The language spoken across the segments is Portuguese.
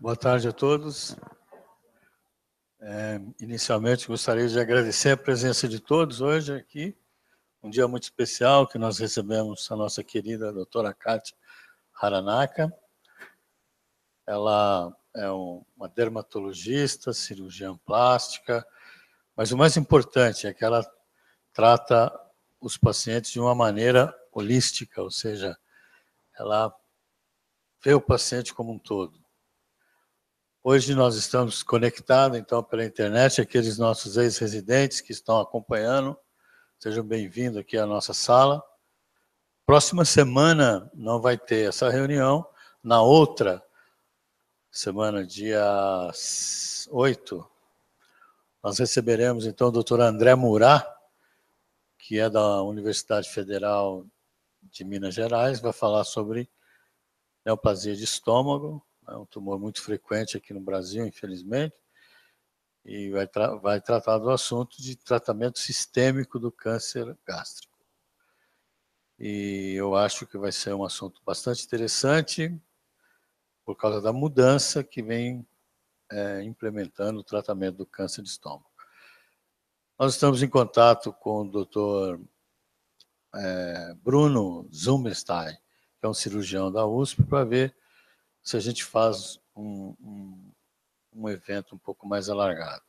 Boa tarde a todos. É, inicialmente, gostaria de agradecer a presença de todos hoje aqui. Um dia muito especial que nós recebemos a nossa querida doutora Kátia Haranaka. Ela é uma dermatologista, cirurgiã plástica, mas o mais importante é que ela trata os pacientes de uma maneira holística, ou seja, ela vê o paciente como um todo. Hoje nós estamos conectados, então, pela internet, aqueles nossos ex-residentes que estão acompanhando, sejam bem-vindos aqui à nossa sala. Próxima semana não vai ter essa reunião, na outra semana, dia 8, nós receberemos, então, o doutor André Murá, que é da Universidade Federal de Minas Gerais, vai falar sobre neoplasia de estômago, é um tumor muito frequente aqui no Brasil, infelizmente. E vai, tra vai tratar do assunto de tratamento sistêmico do câncer gástrico. E eu acho que vai ser um assunto bastante interessante por causa da mudança que vem é, implementando o tratamento do câncer de estômago. Nós estamos em contato com o doutor é, Bruno Zumberstein, que é um cirurgião da USP, para ver se a gente faz um, um, um evento um pouco mais alargado.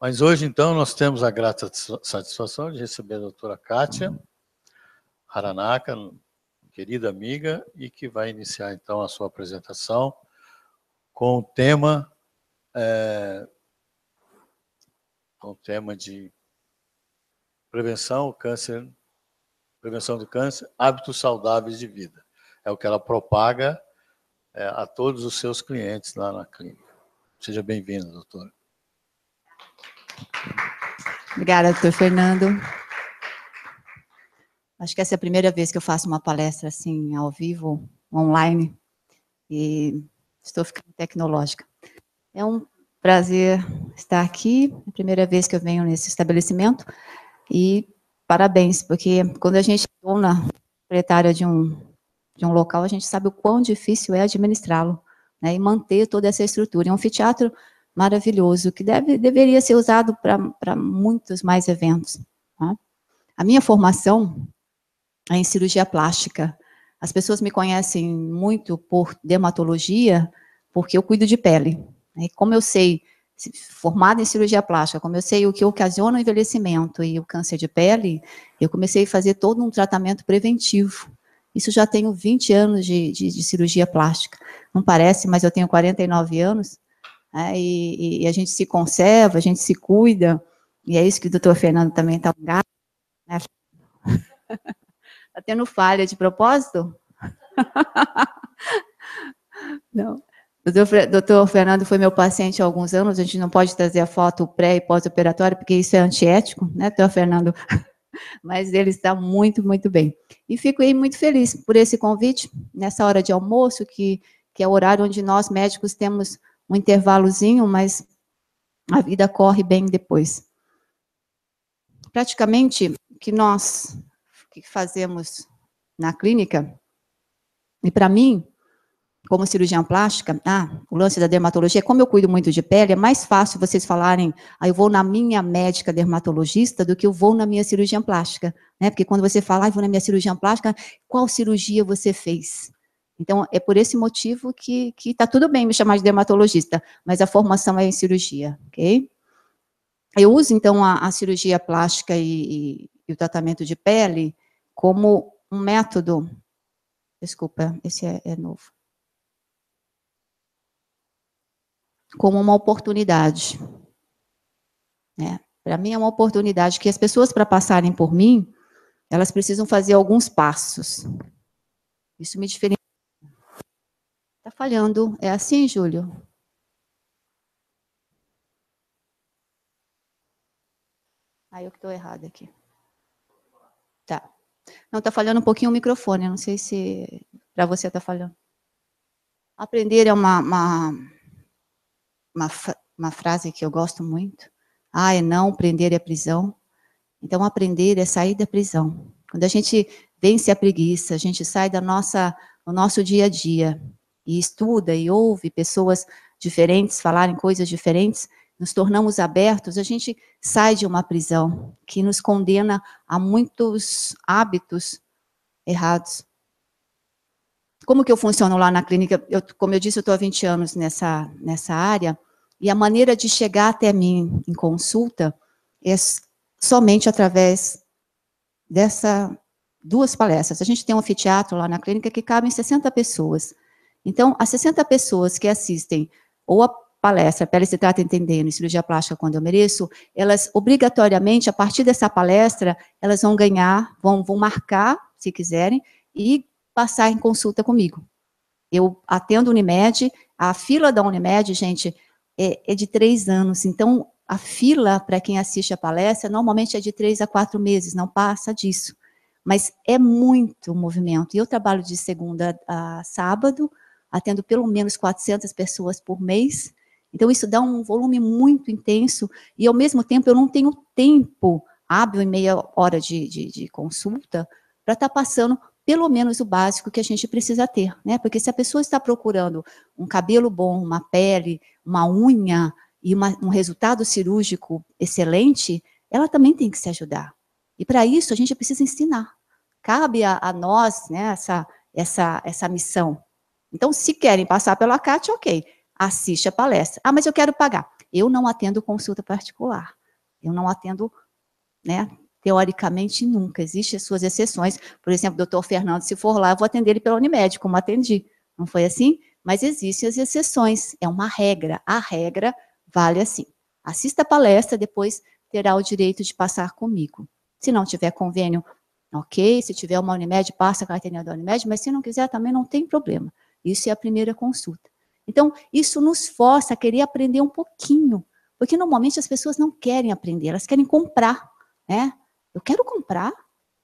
Mas hoje, então, nós temos a grata satisfação de receber a doutora Kátia uhum. Haranaka, querida amiga, e que vai iniciar, então, a sua apresentação com o tema, é, com o tema de prevenção câncer, prevenção do câncer, hábitos saudáveis de vida. É o que ela propaga é, a todos os seus clientes lá na clínica. Seja bem-vindo, doutor. Obrigada, doutor Fernando. Acho que essa é a primeira vez que eu faço uma palestra assim, ao vivo, online, e estou ficando tecnológica. É um prazer estar aqui, é a primeira vez que eu venho nesse estabelecimento, e parabéns, porque quando a gente é dona, proprietária de um de um local, a gente sabe o quão difícil é administrá-lo né, e manter toda essa estrutura. É um anfiteatro maravilhoso, que deve, deveria ser usado para muitos mais eventos. Tá? A minha formação é em cirurgia plástica. As pessoas me conhecem muito por dermatologia, porque eu cuido de pele. Né? E como eu sei, formada em cirurgia plástica, como eu sei o que ocasiona o envelhecimento e o câncer de pele, eu comecei a fazer todo um tratamento preventivo. Isso já tenho 20 anos de, de, de cirurgia plástica. Não parece, mas eu tenho 49 anos. É, e, e, a gente se conserva, a gente se cuida, e é isso que o doutor Fernando também está ligado. né? Está tendo falha de propósito? não. Doutor, doutor Fernando foi meu paciente há alguns anos, a gente não pode trazer a foto pré e pós-operatório, porque isso é antiético, né, doutor Fernando? mas ele está muito, muito bem. E fico aí muito feliz por esse convite, nessa hora de almoço, que, que é o horário onde nós médicos temos um intervalozinho, mas a vida corre bem depois. Praticamente, o que nós que fazemos na clínica, e para mim, como cirurgiã plástica, ah, o lance da dermatologia, como eu cuido muito de pele, é mais fácil vocês falarem, ah, eu vou na minha médica dermatologista do que eu vou na minha cirurgiã plástica, né? Porque quando você fala, ah, eu vou na minha cirurgiã plástica, qual cirurgia você fez? Então, é por esse motivo que, que tá tudo bem me chamar de dermatologista, mas a formação é em cirurgia, ok? Eu uso, então, a, a cirurgia plástica e, e, e o tratamento de pele como um método, desculpa, esse é, é novo, como uma oportunidade. É, né? para mim é uma oportunidade que as pessoas para passarem por mim, elas precisam fazer alguns passos. Isso me diferencia. Está falhando. É assim, Júlio? Aí ah, eu que estou errada aqui. Tá. Não, está falhando um pouquinho o microfone. Não sei se para você está falhando. Aprender é uma, uma uma, uma frase que eu gosto muito. Ah, é não, prender é prisão. Então, aprender é sair da prisão. Quando a gente vence a preguiça, a gente sai da nossa, do nosso dia a dia e estuda e ouve pessoas diferentes falarem coisas diferentes, nos tornamos abertos, a gente sai de uma prisão que nos condena a muitos hábitos errados como que eu funciono lá na clínica? Eu, como eu disse, eu estou há 20 anos nessa, nessa área, e a maneira de chegar até mim em consulta é somente através dessa duas palestras. A gente tem um anfiteatro lá na clínica que em 60 pessoas. Então, as 60 pessoas que assistem ou a palestra Pele se trata entendendo cirurgia plástica quando eu mereço, elas obrigatoriamente, a partir dessa palestra, elas vão ganhar, vão, vão marcar, se quiserem, e passar em consulta comigo. Eu atendo Unimed, a fila da Unimed, gente, é, é de três anos. Então, a fila para quem assiste a palestra normalmente é de três a quatro meses, não passa disso. Mas é muito movimento. E eu trabalho de segunda a sábado, atendo pelo menos 400 pessoas por mês. Então, isso dá um volume muito intenso. E, ao mesmo tempo, eu não tenho tempo hábil em meia hora de, de, de consulta para estar tá passando pelo menos o básico que a gente precisa ter, né? Porque se a pessoa está procurando um cabelo bom, uma pele, uma unha e uma, um resultado cirúrgico excelente, ela também tem que se ajudar. E para isso a gente precisa ensinar. Cabe a, a nós, né, essa, essa, essa missão. Então, se querem passar pelo CAT, ok, assiste a palestra. Ah, mas eu quero pagar. Eu não atendo consulta particular. Eu não atendo né, teoricamente nunca, existem suas exceções, por exemplo, doutor Fernando, se for lá, eu vou atender ele pela Unimed, como atendi, não foi assim? Mas existem as exceções, é uma regra, a regra vale assim. Assista a palestra, depois terá o direito de passar comigo. Se não tiver convênio, ok, se tiver uma Unimed, passa a carteirinha da Unimed, mas se não quiser também não tem problema. Isso é a primeira consulta. Então, isso nos força a querer aprender um pouquinho, porque normalmente as pessoas não querem aprender, elas querem comprar, né? Eu quero comprar.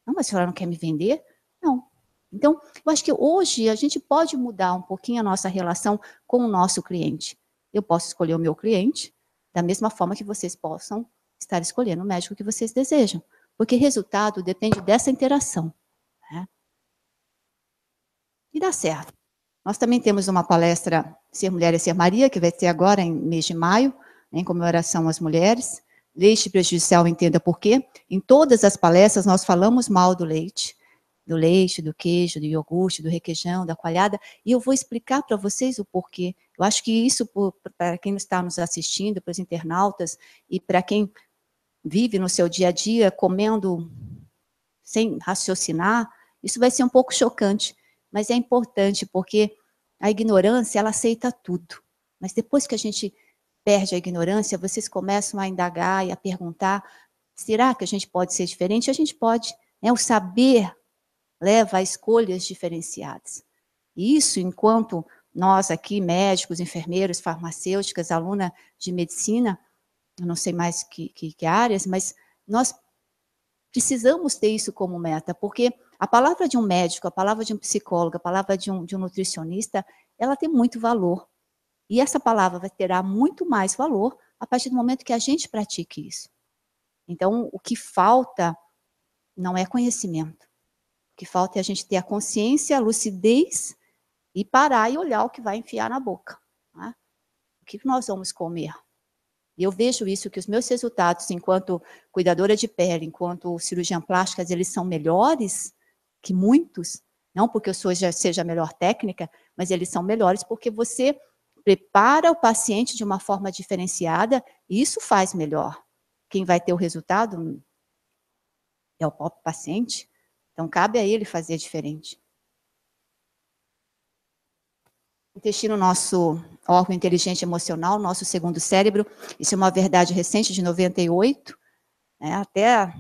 Não, mas a senhora não quer me vender? Não. Então, eu acho que hoje a gente pode mudar um pouquinho a nossa relação com o nosso cliente. Eu posso escolher o meu cliente da mesma forma que vocês possam estar escolhendo o médico que vocês desejam. Porque resultado depende dessa interação. Né? E dá certo. Nós também temos uma palestra Ser Mulher e é Ser Maria, que vai ser agora em mês de maio, em comemoração às mulheres leite prejudicial, entenda por quê. Em todas as palestras nós falamos mal do leite, do leite, do queijo, do iogurte, do requeijão, da coalhada, e eu vou explicar para vocês o porquê. Eu acho que isso, para quem está nos assistindo, para os internautas, e para quem vive no seu dia a dia comendo sem raciocinar, isso vai ser um pouco chocante, mas é importante, porque a ignorância, ela aceita tudo. Mas depois que a gente perde a ignorância, vocês começam a indagar e a perguntar, será que a gente pode ser diferente? A gente pode, né? o saber leva a escolhas diferenciadas. E isso, enquanto nós aqui, médicos, enfermeiros, farmacêuticas, aluna de medicina, eu não sei mais que, que, que áreas, mas nós precisamos ter isso como meta, porque a palavra de um médico, a palavra de um psicólogo, a palavra de um, de um nutricionista, ela tem muito valor. E essa palavra vai terá muito mais valor a partir do momento que a gente pratique isso. Então, o que falta não é conhecimento. O que falta é a gente ter a consciência, a lucidez e parar e olhar o que vai enfiar na boca. Né? O que nós vamos comer? eu vejo isso, que os meus resultados enquanto cuidadora de pele, enquanto cirurgiã plástica, eles são melhores que muitos, não porque eu seja a melhor técnica, mas eles são melhores porque você prepara o paciente de uma forma diferenciada, isso faz melhor. Quem vai ter o resultado é o próprio paciente. Então, cabe a ele fazer diferente. O intestino, nosso órgão inteligente emocional, nosso segundo cérebro, isso é uma verdade recente de 98, né? até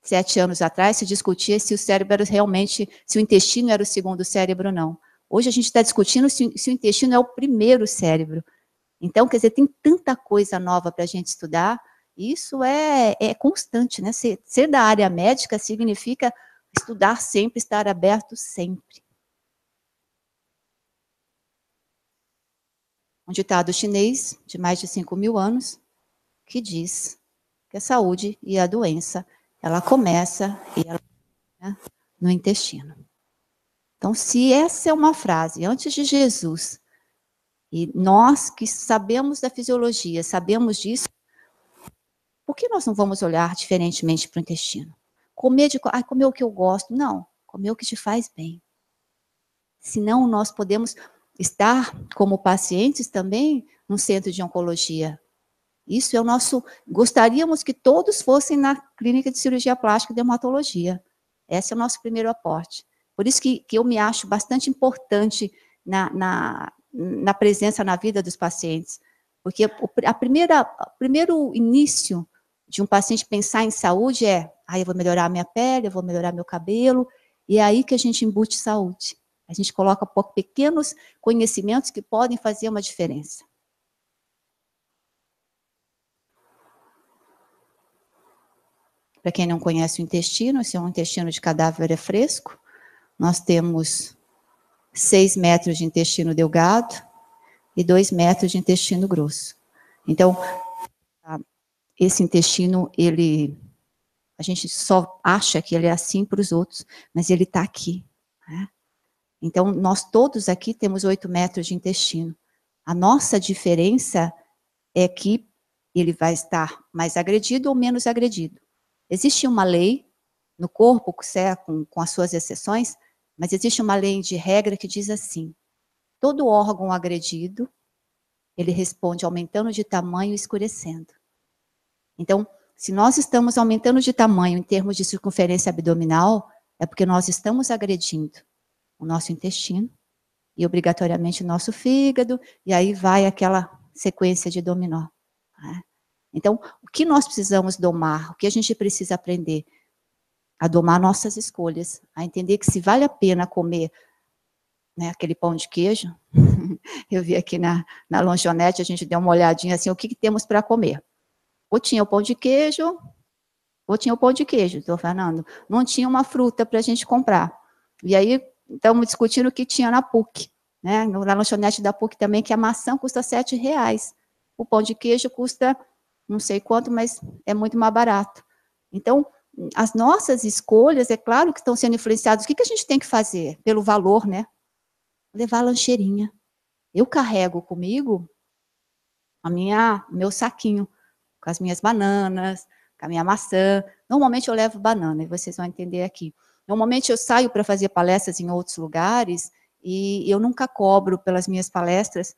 sete anos atrás se discutia se o cérebro era realmente, se o intestino era o segundo cérebro ou não. Hoje a gente está discutindo se, se o intestino é o primeiro cérebro. Então, quer dizer, tem tanta coisa nova para a gente estudar, isso é, é constante, né? Ser, ser, da área médica significa estudar sempre, estar aberto sempre. Um ditado chinês de mais de 5 mil anos que diz que a saúde e a doença, ela começa e ela, né, no intestino. Então, se essa é uma frase antes de Jesus, e nós que sabemos da fisiologia, sabemos disso, por que nós não vamos olhar diferentemente para o intestino? Comer de ah, comer o que eu gosto, não, comer o que te faz bem. Senão nós podemos estar como pacientes também num centro de oncologia. Isso é o nosso gostaríamos que todos fossem na clínica de cirurgia plástica e dermatologia. Esse é o nosso primeiro aporte. Por isso que, que eu me acho bastante importante na, na, na presença na vida dos pacientes, porque a primeira, o primeiro início de um paciente pensar em saúde é, aí ah, eu vou melhorar minha pele, eu vou melhorar meu cabelo, e é aí que a gente embute saúde. A gente coloca pequenos conhecimentos que podem fazer uma diferença. Para quem não conhece o intestino, se é um intestino de cadáver é fresco. Nós temos 6 metros de intestino delgado e 2 metros de intestino grosso. Então, esse intestino, ele a gente só acha que ele é assim para os outros, mas ele está aqui. Né? Então, nós todos aqui temos 8 metros de intestino. A nossa diferença é que ele vai estar mais agredido ou menos agredido. Existe uma lei no corpo, é com, com as suas exceções, mas existe uma lei de regra que diz assim, todo órgão agredido, ele responde aumentando de tamanho e escurecendo. Então, se nós estamos aumentando de tamanho em termos de circunferência abdominal, é porque nós estamos agredindo o nosso intestino e obrigatoriamente o nosso fígado, e aí vai aquela sequência de dominó. Né? Então, o que nós precisamos domar, o que a gente precisa aprender? a domar nossas escolhas, a entender que se vale a pena comer né, aquele pão de queijo. Eu vi aqui na, na lanchonete, a gente deu uma olhadinha assim, o que, que temos para comer? Ou tinha o pão de queijo, ou tinha o pão de queijo, doutor Fernando. Não tinha uma fruta para a gente comprar. E aí, estamos discutindo o que tinha na PUC. Né? Na lanchonete da PUC também, que a maçã custa sete reais. O pão de queijo custa não sei quanto, mas é muito mais barato. Então, as nossas escolhas, é claro que estão sendo influenciadas. O que, que a gente tem que fazer pelo valor, né? Levar a lancheirinha. Eu carrego comigo a minha, meu saquinho com as minhas bananas, com a minha maçã. Normalmente eu levo banana, e vocês vão entender aqui. Normalmente eu saio para fazer palestras em outros lugares e eu nunca cobro pelas minhas palestras,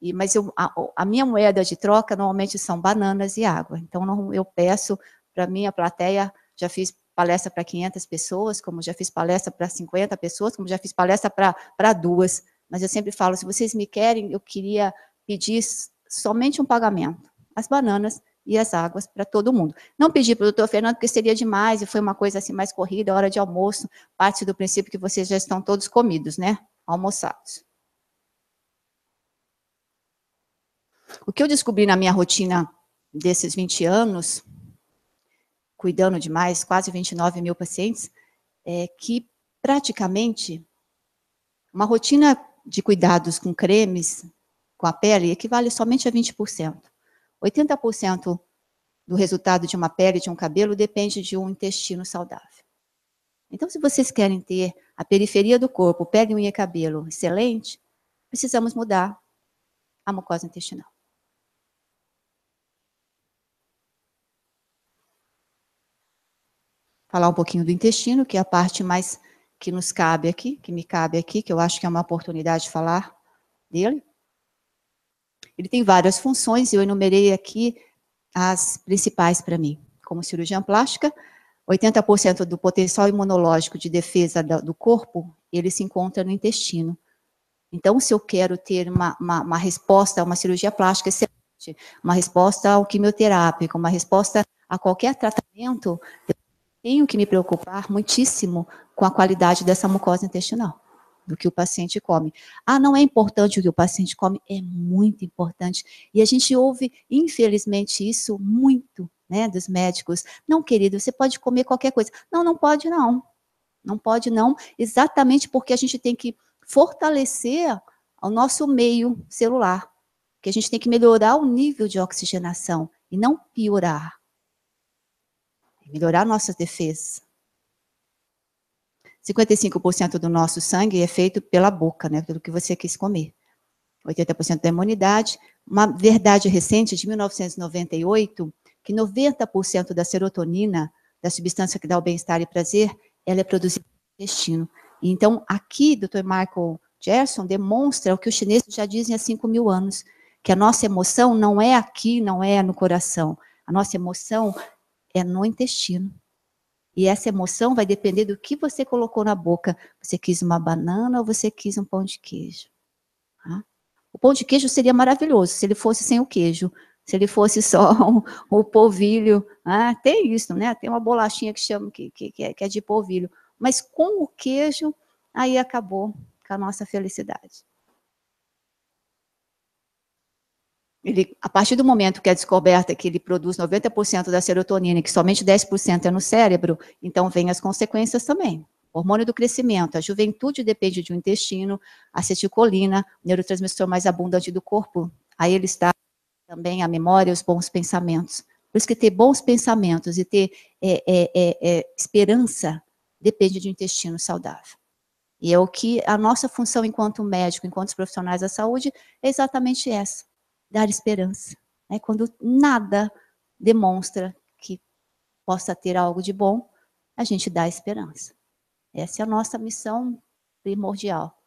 e, mas eu, a, a, minha moeda de troca normalmente são bananas e água. Então eu peço para minha plateia já fiz palestra para 500 pessoas, como já fiz palestra para 50 pessoas, como já fiz palestra para duas. Mas eu sempre falo, se vocês me querem, eu queria pedir somente um pagamento. As bananas e as águas para todo mundo. Não pedi para o doutor Fernando, porque seria demais, e foi uma coisa assim mais corrida, hora de almoço, parte do princípio que vocês já estão todos comidos, né? Almoçados. O que eu descobri na minha rotina desses 20 anos cuidando de mais quase 29 mil pacientes, é que praticamente uma rotina de cuidados com cremes, com a pele, equivale somente a 20%. 80% do resultado de uma pele, de um cabelo, depende de um intestino saudável. Então, se vocês querem ter a periferia do corpo, pele, unha e cabelo excelente, precisamos mudar a mucosa intestinal. falar um pouquinho do intestino, que é a parte mais que nos cabe aqui, que me cabe aqui, que eu acho que é uma oportunidade de falar dele. Ele tem várias funções, eu enumerei aqui as principais para mim, como cirurgia plástica, 80% do potencial imunológico de defesa do corpo, ele se encontra no intestino. Então, se eu quero ter uma, uma, uma resposta a uma cirurgia plástica excelente, uma resposta ao quimioterápico, uma resposta a qualquer tratamento, eu tenho que me preocupar muitíssimo com a qualidade dessa mucosa intestinal, do que o paciente come. Ah, não é importante o que o paciente come? É muito importante. E a gente ouve, infelizmente, isso muito, né, dos médicos. Não, querido, você pode comer qualquer coisa. Não, não pode não. Não pode não, exatamente porque a gente tem que fortalecer o nosso meio celular, que a gente tem que melhorar o nível de oxigenação e não piorar melhorar nossas defesas. 55% do nosso sangue é feito pela boca, né, pelo que você quis comer. 80% da imunidade. Uma verdade recente de 1998, que 90% da serotonina, da substância que dá o bem-estar e prazer, ela é produzida no intestino. Então, aqui, Dr. Michael Gerson demonstra o que os chineses já dizem há 5 mil anos, que a nossa emoção não é aqui, não é no coração. A nossa emoção é no intestino. E essa emoção vai depender do que você colocou na boca. Você quis uma banana ou você quis um pão de queijo? Tá? O pão de queijo seria maravilhoso se ele fosse sem o queijo, se ele fosse só o um, um polvilho. Ah, tem isso, né? Tem uma bolachinha que chama que, que, que, é, que é de polvilho. Mas com o queijo, aí acabou com a nossa felicidade. ele, a partir do momento que é descoberta que ele produz 90% da serotonina, que somente 10% é no cérebro, então vem as consequências também. Hormônio do crescimento, a juventude depende de um intestino, acetilcolina, neurotransmissor mais abundante do corpo, aí ele está também a memória, os bons pensamentos. Por isso que ter bons pensamentos e ter é, é, é, é esperança depende de um intestino saudável. E é o que a nossa função enquanto médico, enquanto profissionais da saúde, é exatamente essa dar esperança. Né? Quando nada demonstra que possa ter algo de bom, a gente dá esperança. Essa é a nossa missão primordial.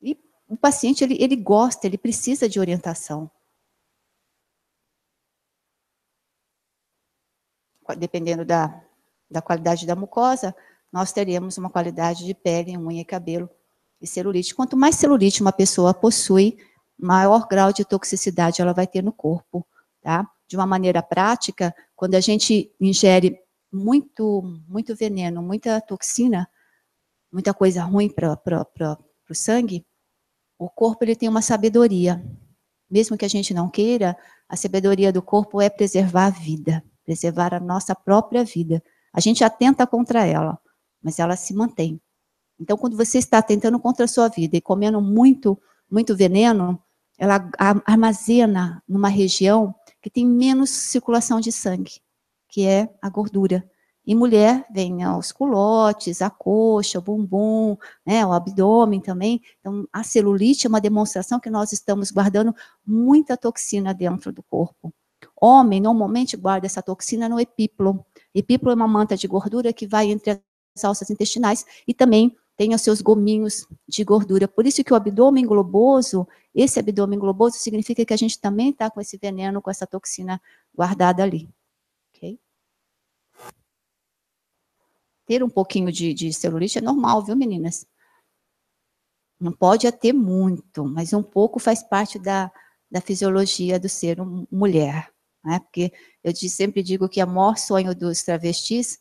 E o paciente, ele, ele gosta, ele precisa de orientação. Dependendo da, da qualidade da mucosa, nós teremos uma qualidade de pele, unha e cabelo e celulite. Quanto mais celulite uma pessoa possui, maior grau de toxicidade ela vai ter no corpo, tá? De uma maneira prática, quando a gente ingere muito, muito veneno, muita toxina, muita coisa ruim para o sangue, o corpo ele tem uma sabedoria. Mesmo que a gente não queira, a sabedoria do corpo é preservar a vida, preservar a nossa própria vida. A gente atenta contra ela, mas ela se mantém. Então, quando você está tentando contra a sua vida e comendo muito, muito veneno, ela armazena numa região que tem menos circulação de sangue, que é a gordura. Em mulher vem aos culotes, a coxa, o bumbum, né, o abdômen também. Então, a celulite é uma demonstração que nós estamos guardando muita toxina dentro do corpo. Homem normalmente guarda essa toxina no epíplo. Epíplo é uma manta de gordura que vai entre as alças intestinais e também tem os seus gominhos de gordura. Por isso que o abdômen globoso, esse abdômen globoso, significa que a gente também está com esse veneno, com essa toxina guardada ali. Okay? Ter um pouquinho de, de celulite é normal, viu, meninas? Não pode é ter muito, mas um pouco faz parte da, da fisiologia do ser um, mulher. Né? Porque eu sempre digo que o maior sonho dos travestis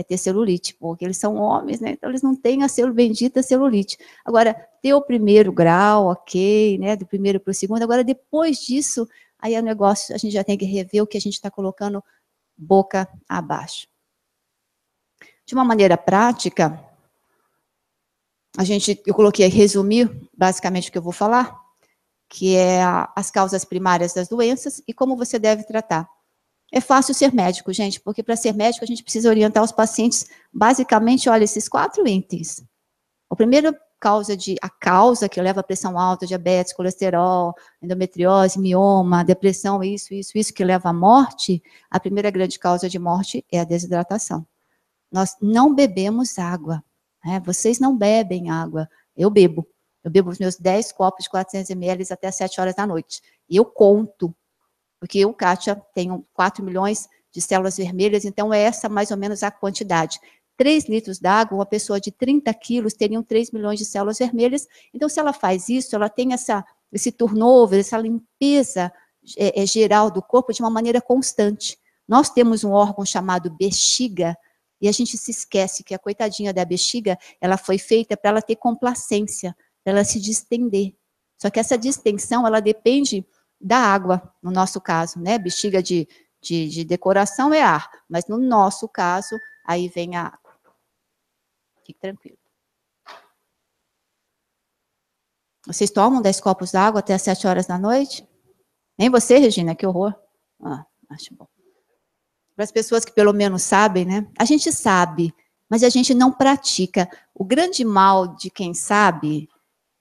é ter celulite, porque eles são homens, né? Então eles não têm a celu bendita celulite. Agora, ter o primeiro grau, ok, né? Do primeiro para o segundo. Agora, depois disso, aí é o negócio, a gente já tem que rever o que a gente está colocando boca abaixo. De uma maneira prática, a gente, eu coloquei resumir basicamente o que eu vou falar, que é a, as causas primárias das doenças e como você deve tratar. É fácil ser médico, gente, porque para ser médico a gente precisa orientar os pacientes basicamente, olha, esses quatro itens. O primeiro causa de a causa que leva a pressão alta, diabetes, colesterol, endometriose, mioma, depressão, isso, isso, isso que leva à morte, a primeira grande causa de morte é a desidratação. Nós não bebemos água. Né? Vocês não bebem água. Eu bebo. Eu bebo os meus 10 copos de 400 ml até 7 horas da noite. E eu conto porque o Kátia, tem 4 milhões de células vermelhas, então é essa mais ou menos a quantidade. 3 litros d'água, uma pessoa de 30 quilos teriam 3 milhões de células vermelhas. Então, se ela faz isso, ela tem essa, esse turnover, essa limpeza é, é, geral do corpo de uma maneira constante. Nós temos um órgão chamado bexiga, e a gente se esquece que a coitadinha da bexiga, ela foi feita para ela ter complacência, para ela se distender. Só que essa distensão, ela depende da água, no nosso caso, né? Bexiga de, de, de decoração é ar, mas no nosso caso, aí vem a água. Fique tranquilo. Vocês tomam 10 copos d'água até as 7 horas da noite? Nem você, Regina, que horror. Ah, acho bom. Para as pessoas que pelo menos sabem, né? A gente sabe, mas a gente não pratica. O grande mal de quem sabe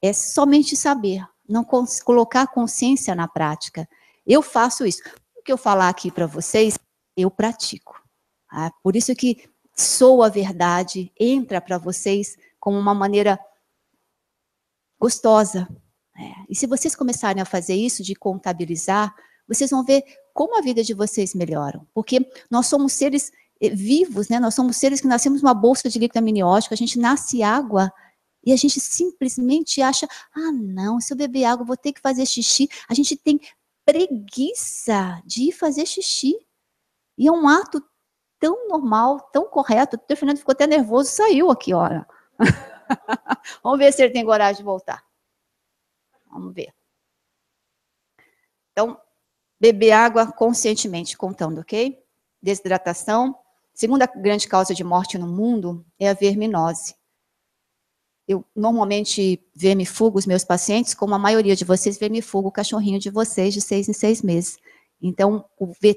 é somente saber não cons colocar consciência na prática. Eu faço isso. O que eu falar aqui para vocês, eu pratico. Tá? por isso que soa a verdade, entra para vocês como uma maneira gostosa. Né? E se vocês começarem a fazer isso, de contabilizar, vocês vão ver como a vida de vocês melhora. Porque nós somos seres eh, vivos, né? nós somos seres que nascemos uma bolsa de líquido amniótico, a gente nasce água, e a gente simplesmente acha: ah, não, se eu beber água, vou ter que fazer xixi. A gente tem preguiça de ir fazer xixi. E é um ato tão normal, tão correto. O Fernando ficou até nervoso, saiu aqui, olha. Vamos ver se ele tem coragem de voltar. Vamos ver. Então, beber água conscientemente, contando, ok? Desidratação. Segunda grande causa de morte no mundo é a verminose eu normalmente vermifugo os meus pacientes, como a maioria de vocês vermifuga o cachorrinho de vocês de seis em seis meses. Então,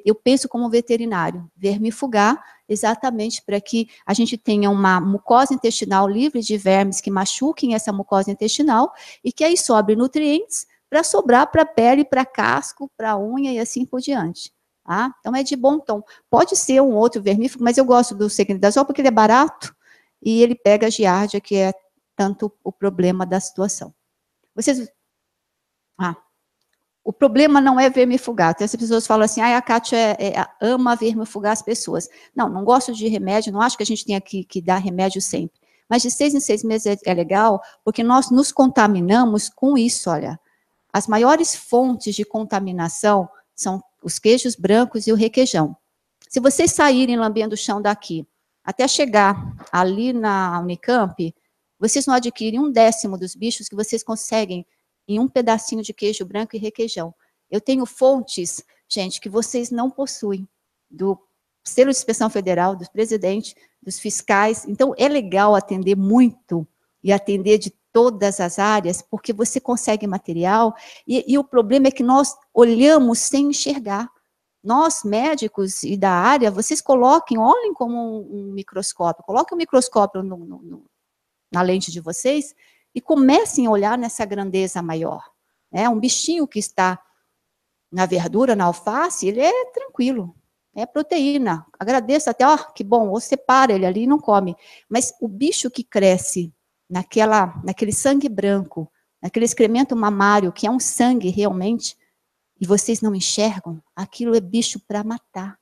eu penso como veterinário, vermifugar exatamente para que a gente tenha uma mucosa intestinal livre de vermes que machuquem essa mucosa intestinal e que aí sobre nutrientes para sobrar para pele, para casco, para unha e assim por diante. Tá? Então, é de bom tom. Pode ser um outro vermífugo, mas eu gosto do segredo da porque ele é barato, e ele pega a giardia, que é tanto o problema da situação. Vocês... Ah, o problema não é verme fugar. Então, as pessoas falam assim, ah, a Kátia é, é, ama vermifugar as pessoas. Não, não gosto de remédio, não acho que a gente tenha que, que dar remédio sempre. Mas de seis em seis meses é, é legal, porque nós nos contaminamos com isso, olha. As maiores fontes de contaminação são os queijos brancos e o requeijão. Se vocês saírem lambendo o chão daqui, até chegar ali na Unicamp, vocês não adquirem um décimo dos bichos que vocês conseguem em um pedacinho de queijo branco e requeijão. Eu tenho fontes, gente, que vocês não possuem, do selo de inspeção federal, dos presidentes, dos fiscais. Então, é legal atender muito e atender de todas as áreas, porque você consegue material, e, e, o problema é que nós olhamos sem enxergar. Nós, médicos e da área, vocês coloquem, olhem como um, um microscópio, coloquem um microscópio no, no, na lente de vocês e comecem a olhar nessa grandeza maior. É um bichinho que está na verdura, na alface, ele é tranquilo, é proteína. Agradeço até, ó, que bom, ou para ele ali e não come. Mas o bicho que cresce naquela, naquele sangue branco, naquele excremento mamário, que é um sangue realmente, e vocês não enxergam, aquilo é bicho para matar.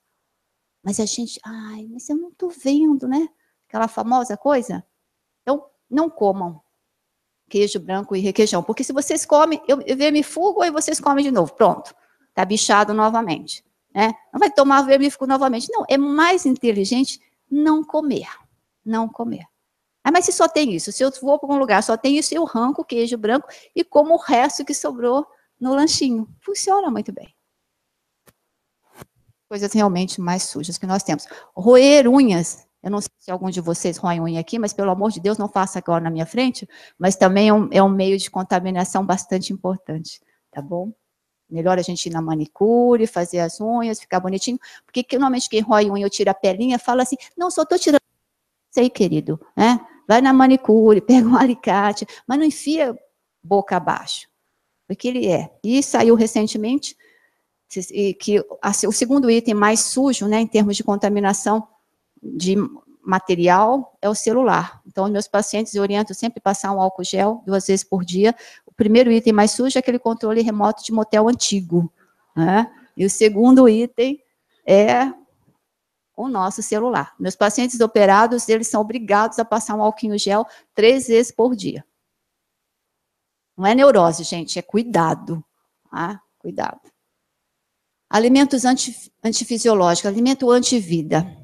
Mas a gente, ai, mas eu não estou vendo, né? Aquela famosa coisa não comam queijo branco e requeijão, porque se vocês comem, eu, vermifugo e vocês comem de novo, pronto, tá bichado novamente, né? Não vai tomar vermifugo novamente. Não, é mais inteligente não comer, não comer. Ah, mas se só tem isso, se eu vou para um lugar, só tem isso, eu arranco o queijo branco e como o resto que sobrou no lanchinho. Funciona muito bem. Coisas realmente mais sujas que nós temos. Roer unhas eu não sei se algum de vocês roem unha aqui, mas pelo amor de Deus, não faça agora na minha frente, mas também é um, é um meio de contaminação bastante importante, tá bom? Melhor a gente ir na manicure, fazer as unhas, ficar bonitinho, porque normalmente quem rói unha ou tira a pelinha fala assim, não, só estou tirando, sei querido, né? Vai na manicure, pega um alicate, mas não enfia boca abaixo, porque ele é. E saiu recentemente, e que assim, o segundo item mais sujo, né, em termos de contaminação, de material é o celular. Então, meus pacientes eu oriento sempre passar um álcool gel duas vezes por dia. O primeiro item mais sujo é aquele controle remoto de motel antigo. Né? E o segundo item é o nosso celular. Meus pacientes operados, eles são obrigados a passar um álcool gel três vezes por dia. Não é neurose, gente, é cuidado. Tá? Cuidado. Alimentos anti, antifisiológicos, alimento antivida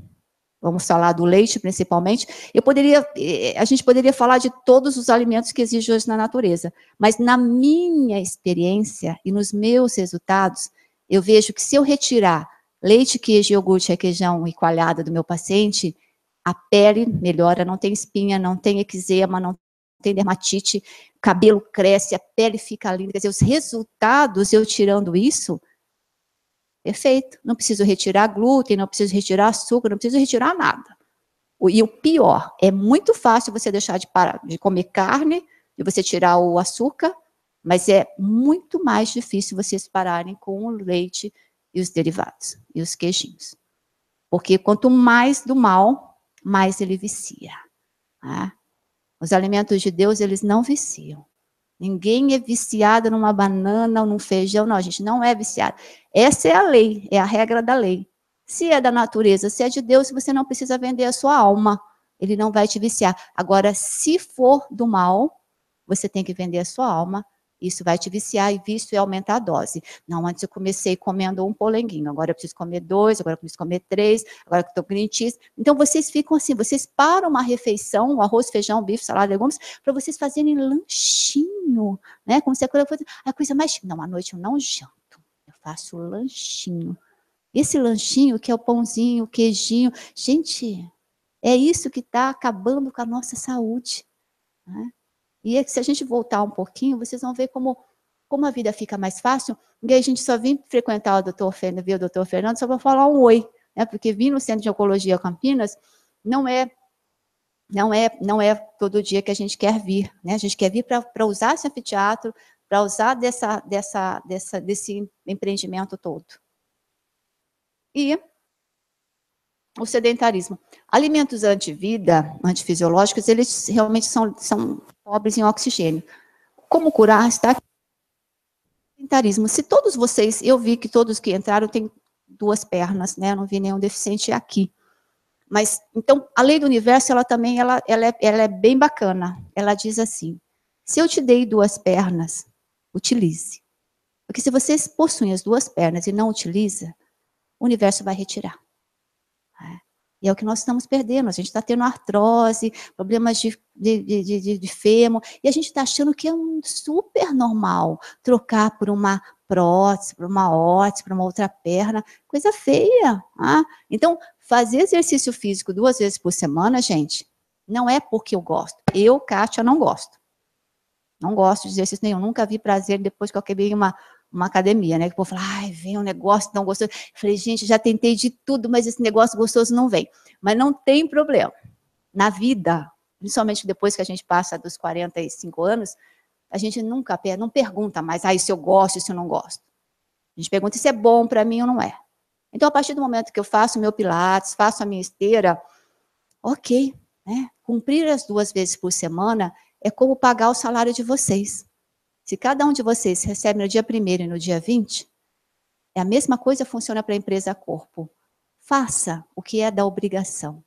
vamos falar do leite principalmente, eu poderia, eh, eh, a gente poderia falar de todos os alimentos que existem hoje na natureza, mas na minha experiência e nos meus resultados, eu vejo que se eu retirar leite, queijo, iogurte, requeijão e coalhada do meu paciente, a pele melhora, não tem espinha, não tem eczema, não tem dermatite, cabelo cresce, a pele fica linda, quer dizer, os resultados, eu tirando isso, Perfeito. Não preciso retirar glúten, não preciso retirar açúcar, não preciso retirar nada. E o pior, é muito fácil você deixar de, parar, de comer carne, e você tirar o açúcar, mas é muito mais difícil vocês pararem com o leite e os derivados, e os queijinhos. Porque quanto mais do mal, mais ele vicia. Né? Os alimentos de Deus, eles não viciam. Ninguém é viciado numa banana ou num feijão, não, a gente não é viciado. Essa é a lei, é a regra da lei. Se é da natureza, se é de Deus, você não precisa vender a sua alma. Ele não vai te viciar. Agora, se for do mal, você tem que vender a sua alma isso vai te viciar e vício é aumentar a dose. Não, antes eu comecei comendo um polenguinho, agora eu preciso comer dois, agora eu preciso comer três, agora que eu estou com dentista. Então, vocês ficam assim, vocês param uma refeição, arroz, feijão, bife, salada, legumes, para vocês fazerem lanchinho, né? Como se a coisa fosse a coisa mais... Não, à noite eu não janto, eu faço lanchinho. Esse lanchinho que é o pãozinho, o queijinho. Gente, é isso que está acabando com a nossa saúde. Né? E é se a gente voltar um pouquinho, vocês vão ver como, como a vida fica mais fácil. E aí a gente só vim frequentar o doutor Fernando, ver o doutor Fernando só para falar um oi, né? porque vir no Centro de Oncologia Campinas não é não é, não é todo dia que a gente quer vir, né? A gente quer vir para usar esse anfiteatro, para usar dessa, dessa, dessa, desse empreendimento todo. E o sedentarismo. Alimentos antivida, antifisiológicos, eles realmente são, são pobres em oxigênio. Como curar? Está aqui. Se todos vocês, eu vi que todos que entraram têm duas pernas, né? não vi nenhum deficiente aqui. Mas, então, a lei do universo, ela também, ela, ela, é, ela é bem bacana. Ela diz assim, se eu te dei duas pernas, utilize. Porque se você possui as duas pernas e não utiliza, o universo vai retirar. E é o que nós estamos perdendo. A gente está tendo artrose, problemas de, de, de, de fêmur, e a gente está achando que é um super normal trocar por uma prótese, por uma ótese, por uma outra perna, coisa feia. Ah? Então, fazer exercício físico duas vezes por semana, gente, não é porque eu gosto. Eu, Kátia, não gosto. Não gosto de exercício nenhum, nunca vi prazer depois que eu acabei uma uma academia, né? Que o povo fala, ai, vem um negócio tão gostoso. falei, gente, já tentei de tudo, mas esse negócio gostoso não vem. Mas não tem problema. Na vida, principalmente depois que a gente passa dos 45 anos, a gente nunca não pergunta mais, ai, ah, se eu gosto, se eu não gosto. A gente pergunta se é bom para mim ou não é. Então, a partir do momento que eu faço meu pilates, faço a minha esteira, ok, né? Cumprir as duas vezes por semana é como pagar o salário de vocês. Se cada um de vocês recebe no dia 1 e no dia 20, é a mesma coisa funciona para a empresa corpo. Faça o que é da obrigação.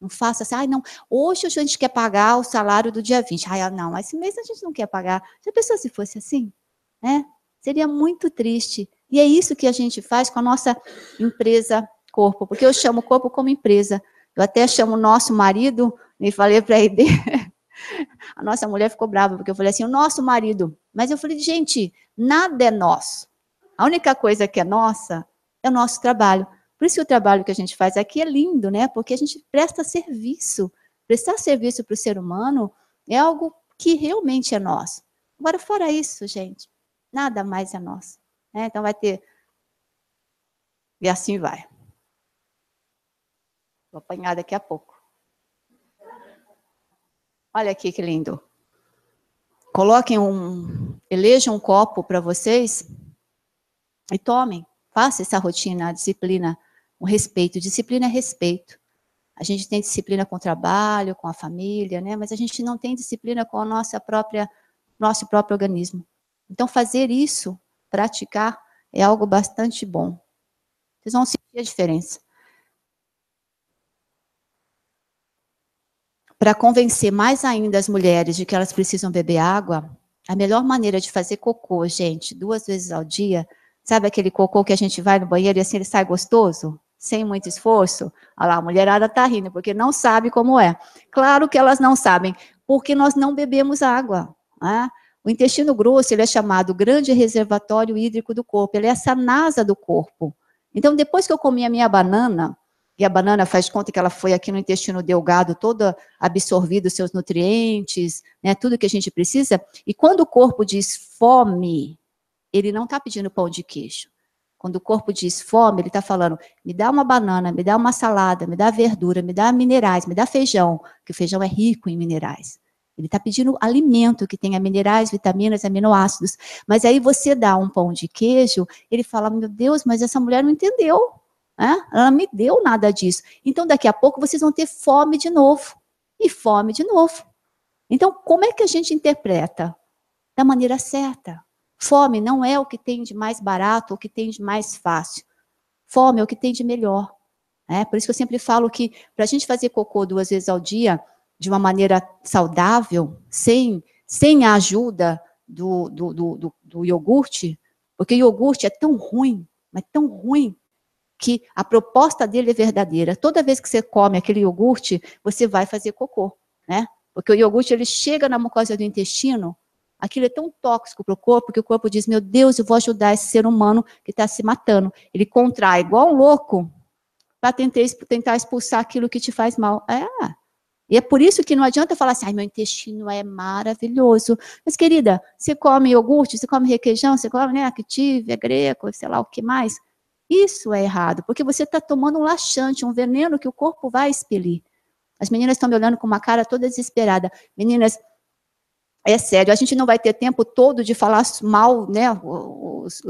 Não faça assim, ah, não, hoje a gente quer pagar o salário do dia 20. ah não, esse mês a gente não quer pagar. a pessoa se fosse assim? Né? Seria muito triste. E é isso que a gente faz com a nossa empresa corpo, porque eu chamo o corpo como empresa. Eu até chamo o nosso marido, e falei para ele, A nossa mulher ficou brava, porque eu falei assim, o nosso marido. Mas eu falei, gente, nada é nosso. A única coisa que é nossa é o nosso trabalho. Por isso que o trabalho que a gente faz aqui é lindo, né? Porque a gente presta serviço. Prestar serviço para o ser humano é algo que realmente é nosso. Agora, fora isso, gente, nada mais é nosso. Né? Então vai ter... E assim vai. Vou apanhar daqui a pouco. Olha aqui que lindo. Coloquem um, elejam um copo para vocês e tomem. Faça essa rotina, a disciplina, o respeito. Disciplina é respeito. A gente tem disciplina com o trabalho, com a família, né? Mas a gente não tem disciplina com a nossa própria, nosso próprio organismo. Então, fazer isso, praticar, é algo bastante bom. Vocês vão sentir a diferença. Para convencer mais ainda as mulheres de que elas precisam beber água, a melhor maneira de fazer cocô, gente, duas vezes ao dia, sabe aquele cocô que a gente vai no banheiro e assim ele sai gostoso? Sem muito esforço? Olha ah lá, a mulherada tá rindo, porque não sabe como é. Claro que elas não sabem, porque nós não bebemos água. Né? O intestino grosso ele é chamado grande reservatório hídrico do corpo, ele é essa NASA do corpo. Então, depois que eu comi a minha banana, e a banana faz conta que ela foi aqui no intestino delgado, toda absorvida os seus nutrientes, né, tudo que a gente precisa. E quando o corpo diz fome, ele não está pedindo pão de queijo. Quando o corpo diz fome, ele está falando, me dá uma banana, me dá uma salada, me dá verdura, me dá minerais, me dá feijão, que o feijão é rico em minerais. Ele está pedindo alimento que tenha minerais, vitaminas, aminoácidos. Mas aí você dá um pão de queijo, ele fala, meu Deus, mas essa mulher não entendeu né? Ela não me deu nada disso. Então, daqui a pouco vocês vão ter fome de novo. E fome de novo. Então, como é que a gente interpreta? Da maneira certa. Fome não é o que tem de mais barato, o que tem de mais fácil. Fome é o que tem de melhor. É, por isso que eu sempre falo que para a gente fazer cocô duas vezes ao dia, de uma maneira saudável, sem, sem a ajuda do, do, do, do, do iogurte, porque iogurte é tão ruim, mas tão ruim, que a proposta dele é verdadeira. Toda vez que você come aquele iogurte, você vai fazer cocô, né? Porque o iogurte ele chega na mucosa do intestino, aquilo é tão tóxico para o corpo que o corpo diz: meu Deus, eu vou ajudar esse ser humano que está se matando. Ele contrai igual um louco para tentar expulsar aquilo que te faz mal. É. E é por isso que não adianta falar assim, ai, meu intestino é maravilhoso. Mas, querida, você come iogurte, você come requeijão, você come, né, active, é greco, sei lá o que mais isso é errado, porque você está tomando um laxante, um veneno que o corpo vai expelir. As meninas estão me olhando com uma cara toda desesperada. Meninas, é sério, a gente não vai ter tempo todo de falar mal, né,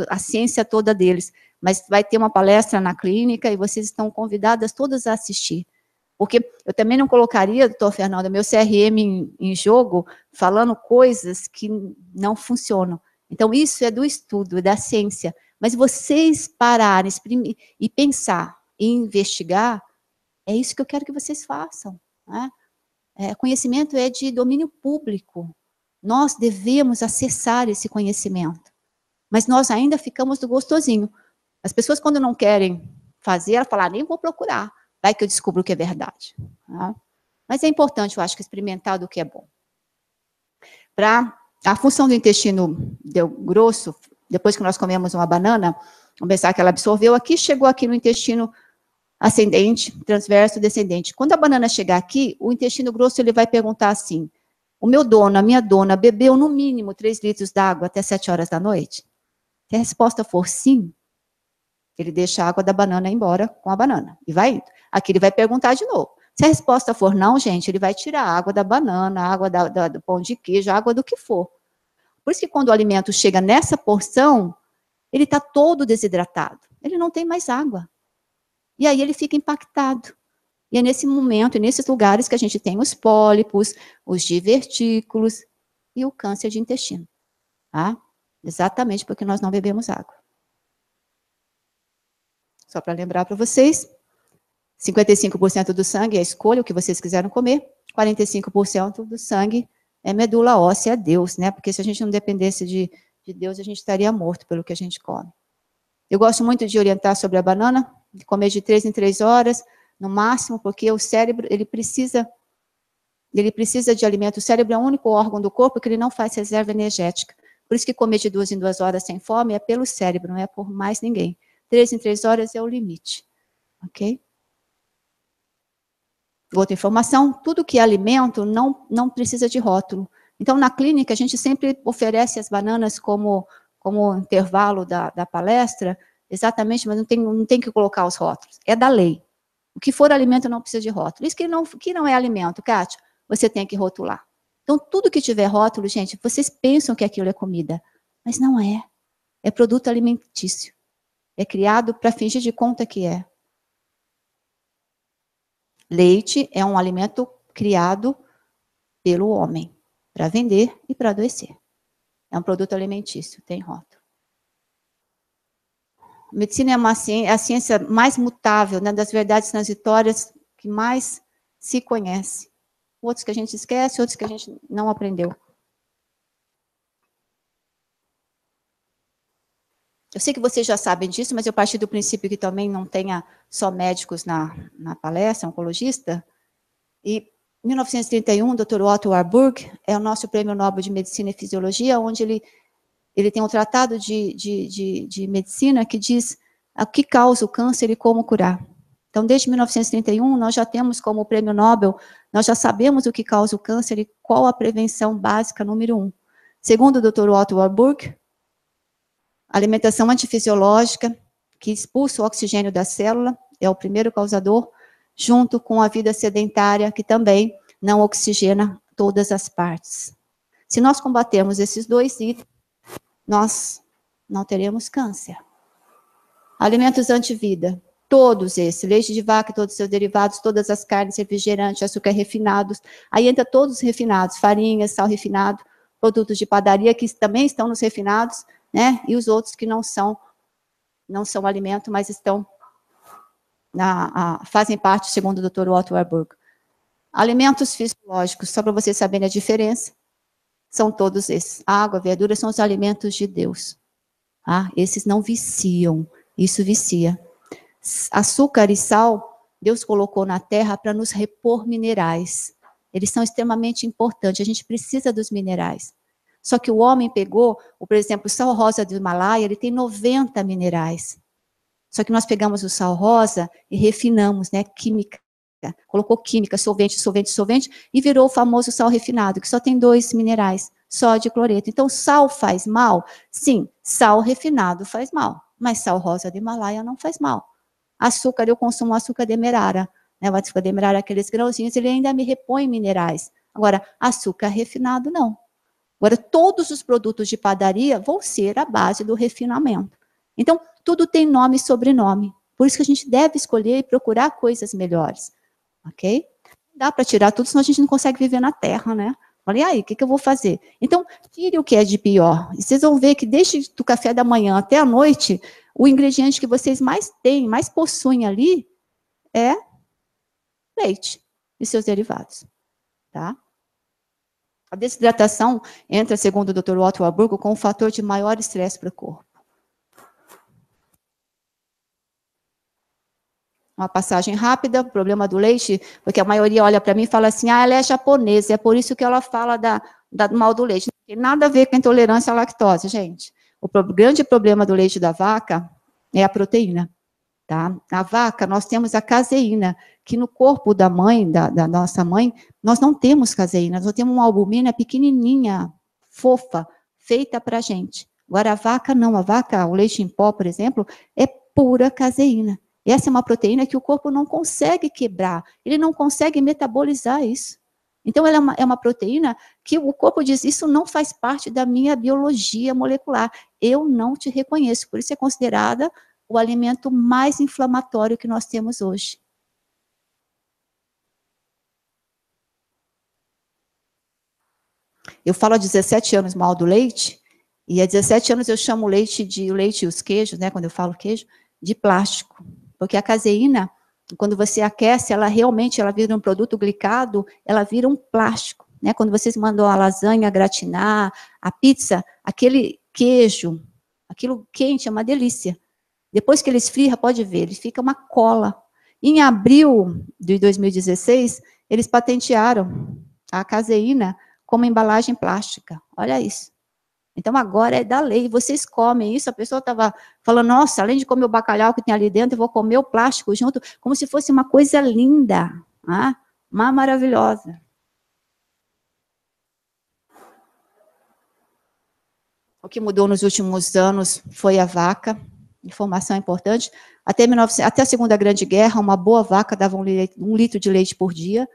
a ciência toda deles, mas vai ter uma palestra na clínica e vocês estão convidadas todas a assistir. Porque eu também não colocaria, doutor Fernando, meu CRM em, em jogo falando coisas que não funcionam. Então, isso é do estudo, é da ciência. Mas vocês pararem e pensar e investigar, é isso que eu quero que vocês façam. Né? É, conhecimento é de domínio público. Nós devemos acessar esse conhecimento. Mas nós ainda ficamos do gostosinho. As pessoas, quando não querem fazer, elas falam, ah, nem vou procurar. Vai que eu descubro o que é verdade. Né? Mas é importante, eu acho, experimentar do que é bom. Para a função do intestino grosso depois que nós comemos uma banana, vamos pensar que ela absorveu aqui, chegou aqui no intestino ascendente, transverso, descendente. Quando a banana chegar aqui, o intestino grosso ele vai perguntar assim, o meu dono, a minha dona, bebeu no mínimo 3 litros d'água até 7 horas da noite? Se a resposta for sim, ele deixa a água da banana embora com a banana e vai indo. Aqui ele vai perguntar de novo. Se a resposta for não, gente, ele vai tirar a água da banana, a água da, da, do pão de queijo, a água do que for. Por isso que quando o alimento chega nessa porção, ele está todo desidratado. Ele não tem mais água. E aí ele fica impactado. E é nesse momento, nesses lugares que a gente tem os pólipos, os divertículos e o câncer de intestino. Tá? Exatamente porque nós não bebemos água. Só para lembrar para vocês, 55% do sangue é a escolha, o que vocês quiseram comer, 45% do sangue é medula óssea, é Deus, né? Porque se a gente não dependesse de, de Deus, a gente estaria morto pelo que a gente come. Eu gosto muito de orientar sobre a banana, de comer de três em três horas, no máximo, porque o cérebro, ele precisa, ele precisa de alimento. O cérebro é o único órgão do corpo que ele não faz reserva energética. Por isso que comer de duas em duas horas sem fome é pelo cérebro, não é por mais ninguém. Três em três horas é o limite, ok? outra informação, tudo que é alimento não, não precisa de rótulo. Então, na clínica, a gente sempre oferece as bananas como, como intervalo da, da palestra, exatamente, mas não tem, não tem que colocar os rótulos. É da lei. O que for alimento não precisa de rótulo. Isso que não, que não é alimento, Kátia, você tem que rotular. Então, tudo que tiver rótulo, gente, vocês pensam que aquilo é comida, mas não é. É produto alimentício. É criado para fingir de conta que é. Leite é um alimento criado pelo homem para vender e para adoecer. É um produto alimentício, tem rótulo. Medicina é uma ciência, é a ciência mais mutável, né, das verdades transitórias que mais se conhece. Outros que a gente esquece, outros que a gente não aprendeu. Eu sei que vocês já sabem disso, mas eu parti do princípio que também não tenha só médicos na, na palestra, oncologista. E 1931, o Dr. Otto Warburg é o nosso prêmio Nobel de Medicina e Fisiologia, onde ele, ele tem um tratado de, de, de, de medicina que diz o que causa o câncer e como curar. Então, desde 1931, nós já temos como prêmio Nobel, nós já sabemos o que causa o câncer e qual a prevenção básica número um. Segundo o Dr. Otto Warburg, Alimentação antifisiológica, que expulsa o oxigênio da célula, é o primeiro causador, junto com a vida sedentária, que também não oxigena todas as partes. Se nós combatermos esses dois itens, nós não teremos câncer. Alimentos antivida, todos esses, leite de vaca, todos os seus derivados, todas as carnes, refrigerantes, açúcar refinados, aí entra todos os refinados, farinha, sal refinado, produtos de padaria que também estão nos refinados, né? E os outros que não são não são alimento, mas estão na, a, fazem parte, segundo o Dr. Otto Warburg. Alimentos fisiológicos, só para vocês saberem a diferença, são todos esses. Água, verdura são os alimentos de Deus. Ah, esses não viciam, isso vicia. Açúcar e sal, Deus colocou na terra para nos repor minerais. Eles são extremamente importantes, a gente precisa dos minerais. Só que o homem pegou, o, por exemplo, o sal rosa do Himalaia, ele tem 90 minerais. Só que nós pegamos o sal rosa e refinamos, né, química. Colocou química, solvente, solvente, solvente, e virou o famoso sal refinado, que só tem dois minerais, sódio e cloreto. Então, sal faz mal? Sim, sal refinado faz mal, mas sal rosa do Himalaia não faz mal. Açúcar, eu consumo açúcar demerara, né, o açúcar demerara, aqueles grãozinhos, ele ainda me repõe minerais. Agora, açúcar refinado, não. Agora, todos os produtos de padaria vão ser a base do refinamento. Então, tudo tem nome e sobrenome. Por isso que a gente deve escolher e procurar coisas melhores. Ok? Não dá para tirar tudo, senão a gente não consegue viver na Terra, né? Falei, aí, ah, o que, que eu vou fazer? Então, tire o que é de pior. E vocês vão ver que desde do café da manhã até a noite, o ingrediente que vocês mais têm, mais possuem ali, é leite e seus derivados. Tá? A desidratação entra, segundo o Dr. Otto Warburg, como um fator de maior estresse para o corpo. Uma passagem rápida, o problema do leite, porque a maioria olha para mim e fala assim, ah, ela é japonesa, é por isso que ela fala da, da mal do leite. Não tem nada a ver com a intolerância à lactose, gente. O pro, grande problema do leite da vaca é a proteína. Tá? Na vaca, nós temos a caseína, que no corpo da mãe, da, da nossa mãe, nós não temos caseína, nós temos uma albumina pequenininha, fofa, feita para gente. Agora, a vaca não, a vaca, o leite em pó, por exemplo, é pura caseína. Essa é uma proteína que o corpo não consegue quebrar, ele não consegue metabolizar isso. Então, ela é uma, é uma proteína que o corpo diz, isso não faz parte da minha biologia molecular, eu não te reconheço, por isso é considerada o alimento mais inflamatório que nós temos hoje. Eu falo há 17 anos mal do leite, e há 17 anos eu chamo o leite de o leite e os queijos, né, quando eu falo queijo, de plástico. Porque a caseína, quando você aquece, ela realmente ela vira um produto glicado, ela vira um plástico. Né? Quando vocês mandam a lasanha a gratinar, a pizza, aquele queijo, aquilo quente é uma delícia. Depois que ele esfria, pode ver, ele fica uma cola. Em abril de 2016, eles patentearam a caseína como embalagem plástica. Olha isso. Então agora é da lei, vocês comem isso, a pessoa estava falando, nossa, além de comer o bacalhau que tem ali dentro, eu vou comer o plástico junto, como se fosse uma coisa linda, ah, uma maravilhosa. O que mudou nos últimos anos foi a vaca, informação importante, até, 19, até a Segunda Grande Guerra, uma boa vaca dava um, um litro de leite por dia,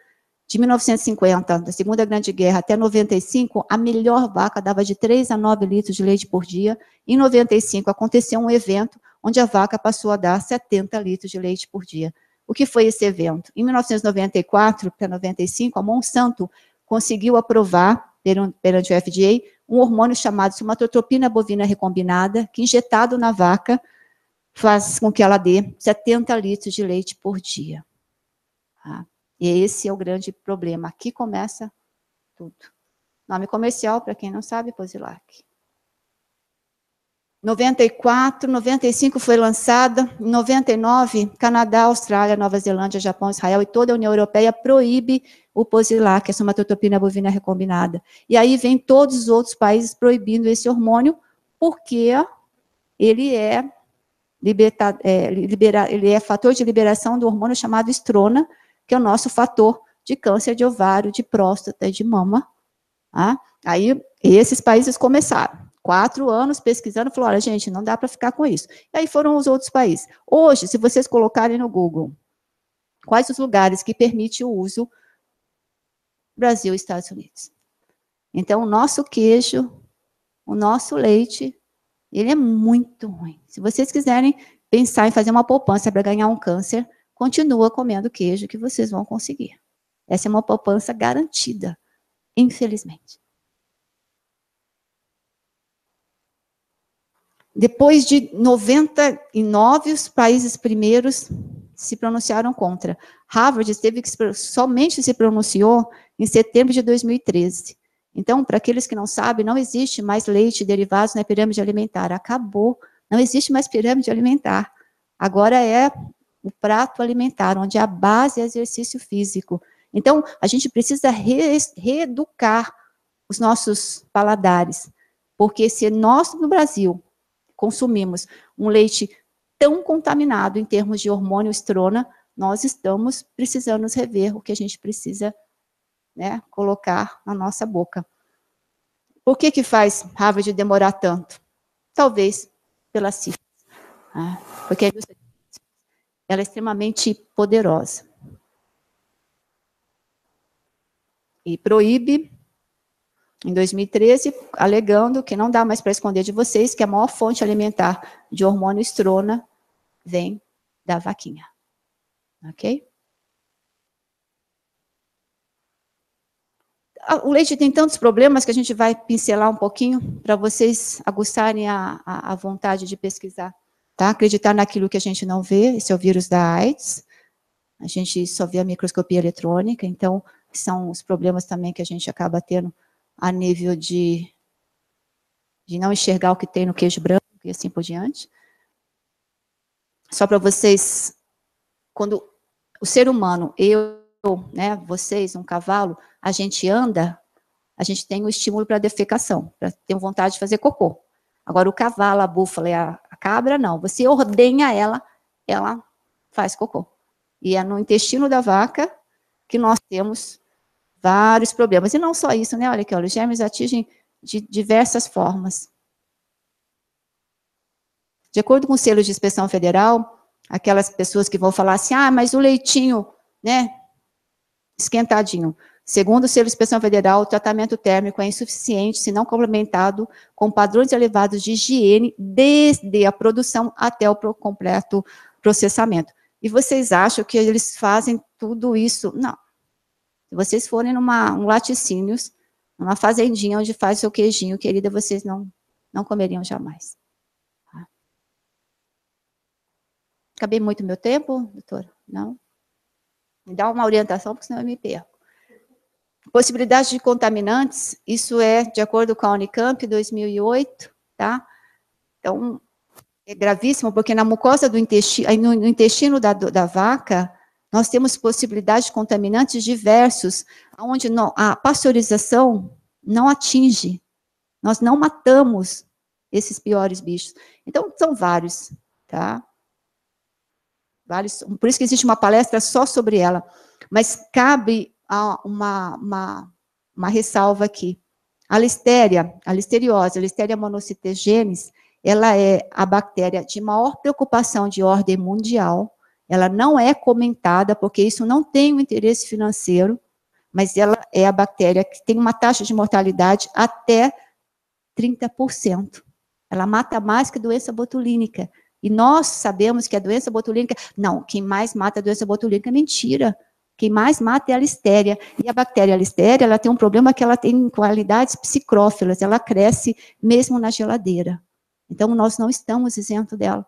de 1950, da Segunda Grande Guerra, até 95, a melhor vaca dava de 3 a 9 litros de leite por dia. Em 95, aconteceu um evento onde a vaca passou a dar 70 litros de leite por dia. O que foi esse evento? Em 1994 para 95, a Monsanto conseguiu aprovar, perante o FDA, um hormônio chamado somatotropina bovina recombinada, que é injetado na vaca faz com que ela dê 70 litros de leite por dia. Tá? E esse é o grande problema. Aqui começa tudo. Nome comercial, para quem não sabe, Posilac. 94, 95 foi lançada, em 99, Canadá, Austrália, Nova Zelândia, Japão, Israel e toda a União Europeia proíbe o Posilac, a somatotopina é bovina recombinada. E aí vem todos os outros países proibindo esse hormônio, porque ele é liberta, é, libera, ele é fator de liberação do hormônio chamado estrona, que é o nosso fator de câncer de ovário, de próstata, de mama. Tá? Aí esses países começaram. Quatro anos pesquisando, falou, olha gente, não dá para ficar com isso. E aí foram os outros países. Hoje, se vocês colocarem no Google, quais os lugares que permite o uso Brasil e Estados Unidos. Então, o nosso queijo, o nosso leite ele é muito ruim. Se vocês quiserem pensar em fazer uma poupança para ganhar um câncer, continua comendo queijo que vocês vão conseguir. Essa é uma poupança garantida, infelizmente. Depois de 99, os países primeiros se pronunciaram contra. Harvard teve que somente se pronunciou em setembro de 2013. Então, para aqueles que não sabem, não existe mais leite derivados na pirâmide alimentar. Acabou. Não existe mais pirâmide alimentar. Agora é o prato alimentar, onde a base é exercício físico. Então, a gente precisa re reeducar os nossos paladares. Porque se nós, no Brasil, consumimos um leite tão contaminado em termos de hormônio estrona, nós estamos precisando nos rever o que a gente precisa né, colocar na nossa boca. Por que que faz Harvard demorar tanto? Talvez pela sífilis, né? porque a ela é extremamente poderosa. E proíbe, em 2013, alegando que não dá mais para esconder de vocês que a maior fonte alimentar de hormônio estrona vem da vaquinha. Ok? Ah, o leite tem tantos problemas que a gente vai pincelar um pouquinho para vocês aguçarem a, a, a, vontade de pesquisar. Tá? Acreditar naquilo que a gente não vê, esse é o vírus da AIDS. A gente só vê a microscopia eletrônica, então são os problemas também que a gente acaba tendo a nível de, de não enxergar o que tem no queijo branco e assim por diante. Só para vocês, quando o ser humano, eu, né, vocês, um cavalo, a gente anda, a gente tem um estímulo para defecação, para ter vontade de fazer cocô. Agora, o cavalo, a búfala e a, a cabra, não. Você ordenha ela, ela faz cocô. E é no intestino da vaca que nós temos vários problemas. E não só isso, né? Olha aqui, olha, os germes atingem de diversas formas. De acordo com o selo de inspeção federal, aquelas pessoas que vão falar assim, ah, mas o leitinho, né, esquentadinho. Segundo o Serviço de Inspeção Federal, o tratamento térmico é insuficiente se não complementado com padrões elevados de higiene desde a produção até o completo processamento. E vocês acham que eles fazem tudo isso? Não. Se vocês forem numa um laticínios, numa fazendinha onde faz seu queijinho, querida, vocês não, não comeriam jamais. Tá? Acabei muito meu tempo, doutor? Não? Me dá uma orientação, porque senão eu me perco. Possibilidade de contaminantes, isso é de acordo com a Unicamp, 2008, tá? Então, é gravíssimo, porque na mucosa do intestino, no intestino da, da vaca, nós temos possibilidade de contaminantes diversos, onde não, a pasteurização não atinge. Nós não matamos esses piores bichos. Então, são vários, tá? Vale, por isso que existe uma palestra só sobre ela. Mas cabe uma, uma, uma ressalva aqui. A listéria, a listeriose, a listéria monocitogenes, ela é a bactéria de maior preocupação de ordem mundial. Ela não é comentada, porque isso não tem um interesse financeiro, mas ela é a bactéria que tem uma taxa de mortalidade até 30%. Ela mata mais que a doença botulínica, e nós sabemos que a doença botulínica, não, quem mais mata a doença botulínica é mentira. Quem mais mata é a listéria. E a bactéria listéria, ela tem um problema que ela tem qualidades psicrófilas, ela cresce mesmo na geladeira. Então, nós não estamos isento dela.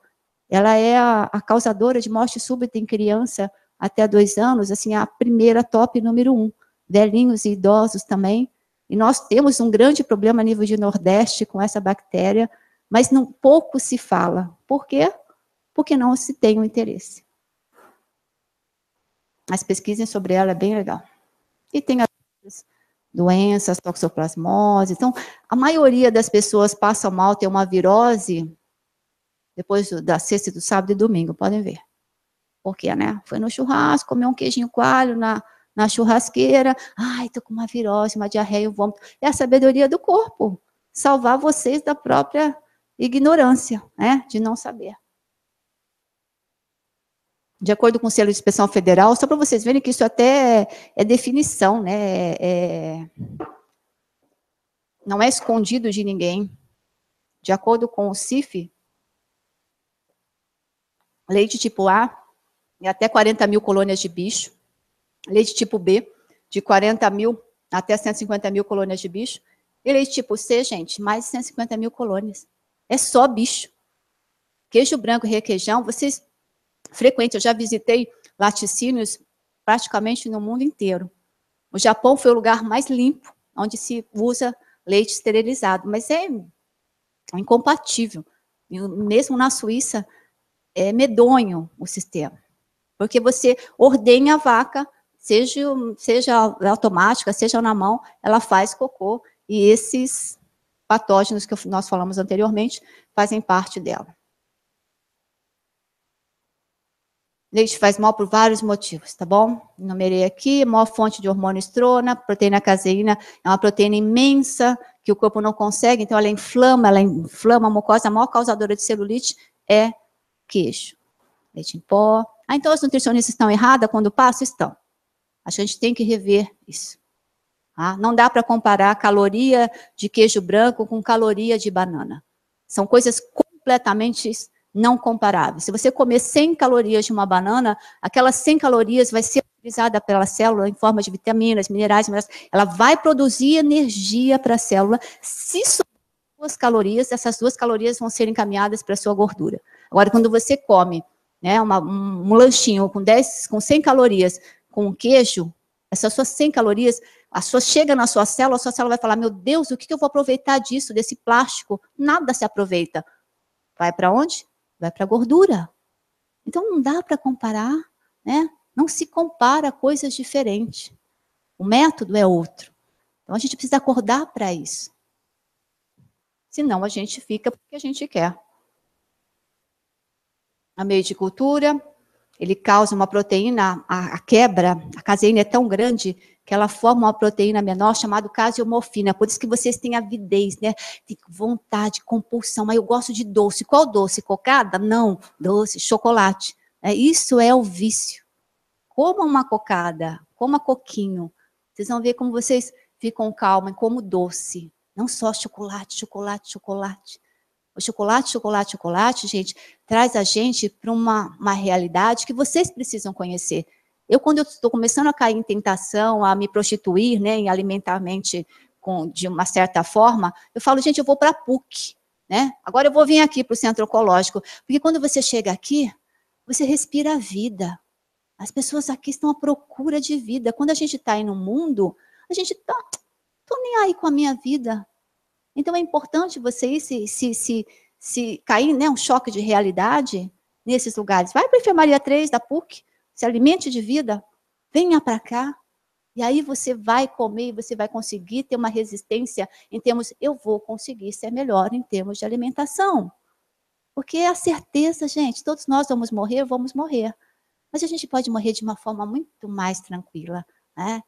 Ela é a, a causadora de morte súbita em criança até dois anos, assim, a primeira top número um. Velhinhos e idosos também. E nós temos um grande problema a nível de Nordeste com essa bactéria, mas não pouco se fala. Por quê? Porque não se tem o um interesse. as pesquisas sobre ela, é bem legal. E tem as doenças, toxoplasmose. Então, a maioria das pessoas passa mal, tem uma virose, depois da sexta, do sábado e domingo, podem ver. quê, né? Foi no churrasco, comeu um queijinho coalho na, na churrasqueira. Ai, tô com uma virose, uma diarreia, um vômito. É a sabedoria do corpo. Salvar vocês da própria ignorância, né, de não saber. De acordo com o selo de inspeção federal, só para vocês verem que isso até é, é definição, né, é, é, não é escondido de ninguém. De acordo com o CIF, leite tipo A, é até 40 mil colônias de bicho, leite tipo B, de 40 mil até 150 mil colônias de bicho, e leite tipo C, gente, mais de 150 mil colônias é só bicho. Queijo branco e requeijão, vocês frequentam, eu já visitei laticínios praticamente no mundo inteiro. O Japão foi o lugar mais limpo, onde se usa leite esterilizado, mas é incompatível. Mesmo na Suíça, é medonho o sistema. Porque você ordena a vaca, seja, seja automática, seja na mão, ela faz cocô, e esses patógenos que nós falamos anteriormente fazem parte dela. Leite faz mal por vários motivos, tá bom? Numerei aqui, maior fonte de hormônio estrona, proteína caseína é uma proteína imensa que o corpo não consegue, então ela inflama, ela inflama a mucosa, a maior causadora de celulite é queijo, leite em pó. Ah, então as nutricionistas estão erradas quando passam? Estão. Acho que a gente tem que rever isso. Tá? não dá para comparar caloria de queijo branco com caloria de banana. São coisas completamente não comparáveis. Se você comer 100 calorias de uma banana, aquelas 100 calorias vai ser utilizada pela célula em forma de vitaminas, minerais, minerais. ela vai produzir energia para a célula. Se sobrar duas calorias, essas duas calorias vão ser encaminhadas para a sua gordura. Agora, quando você come né, uma, um, um lanchinho com, 10, com 100 calorias com queijo, essas suas 100 calorias, a sua chega na sua célula, a sua célula vai falar, meu Deus, o que eu vou aproveitar disso, desse plástico? Nada se aproveita. Vai para onde? Vai para gordura. Então não dá para comparar, né? Não se compara coisas diferentes. O método é outro. Então a gente precisa acordar para isso. Senão a gente fica porque a gente quer. A meio de cultura, ele causa uma proteína, a, a, quebra, a caseína é tão grande que ela forma uma proteína menor chamada caseomorfina. Por isso que vocês têm avidez, né? Tem vontade, compulsão. Mas ah, eu gosto de doce. Qual doce? Cocada? Não. Doce, chocolate. É, isso é o vício. Coma uma cocada, coma coquinho. Vocês vão ver como vocês ficam calma e como doce. Não só chocolate, chocolate, chocolate. O chocolate, chocolate, chocolate, gente, traz a gente para uma, uma realidade que vocês precisam conhecer. Eu, quando eu estou começando a cair em tentação, a me prostituir, né, em alimentarmente com, de uma certa forma, eu falo, gente, eu vou para a PUC, né? Agora eu vou vir aqui para o centro ecológico, porque quando você chega aqui, você respira a vida. As pessoas aqui estão à procura de vida. Quando a gente está aí no mundo, a gente tá, tô nem aí com a minha vida, então é importante você ir se, se, se, se cair né, um choque de realidade nesses lugares. Vai para a enfermaria 3 da PUC, se alimente de vida, venha para cá. E aí você vai comer e você vai conseguir ter uma resistência em termos, eu vou conseguir ser melhor em termos de alimentação. Porque é a certeza, gente, todos nós vamos morrer, vamos morrer. Mas a gente pode morrer de uma forma muito mais tranquila, né?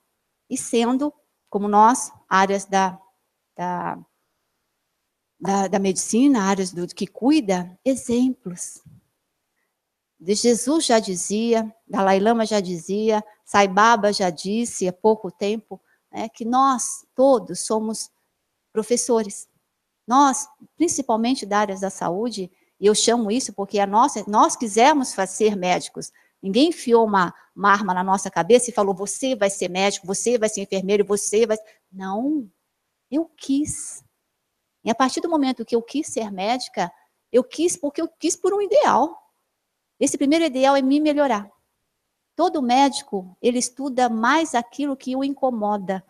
E sendo, como nós, áreas da, da da, da medicina, áreas do que cuida, exemplos. Jesus já dizia, Dalai Lama já dizia, Sai Baba já disse há pouco tempo, né, que nós todos somos professores. Nós, principalmente da área da saúde, e eu chamo isso porque a nossa, nós quisemos fazer médicos. Ninguém enfiou uma, uma arma na nossa cabeça e falou, você vai ser médico, você vai ser enfermeiro, você vai... Não, eu quis. E a partir do momento que eu quis ser médica, eu quis porque eu quis por um ideal. Esse primeiro ideal é me melhorar. Todo médico, ele estuda mais aquilo que o incomoda.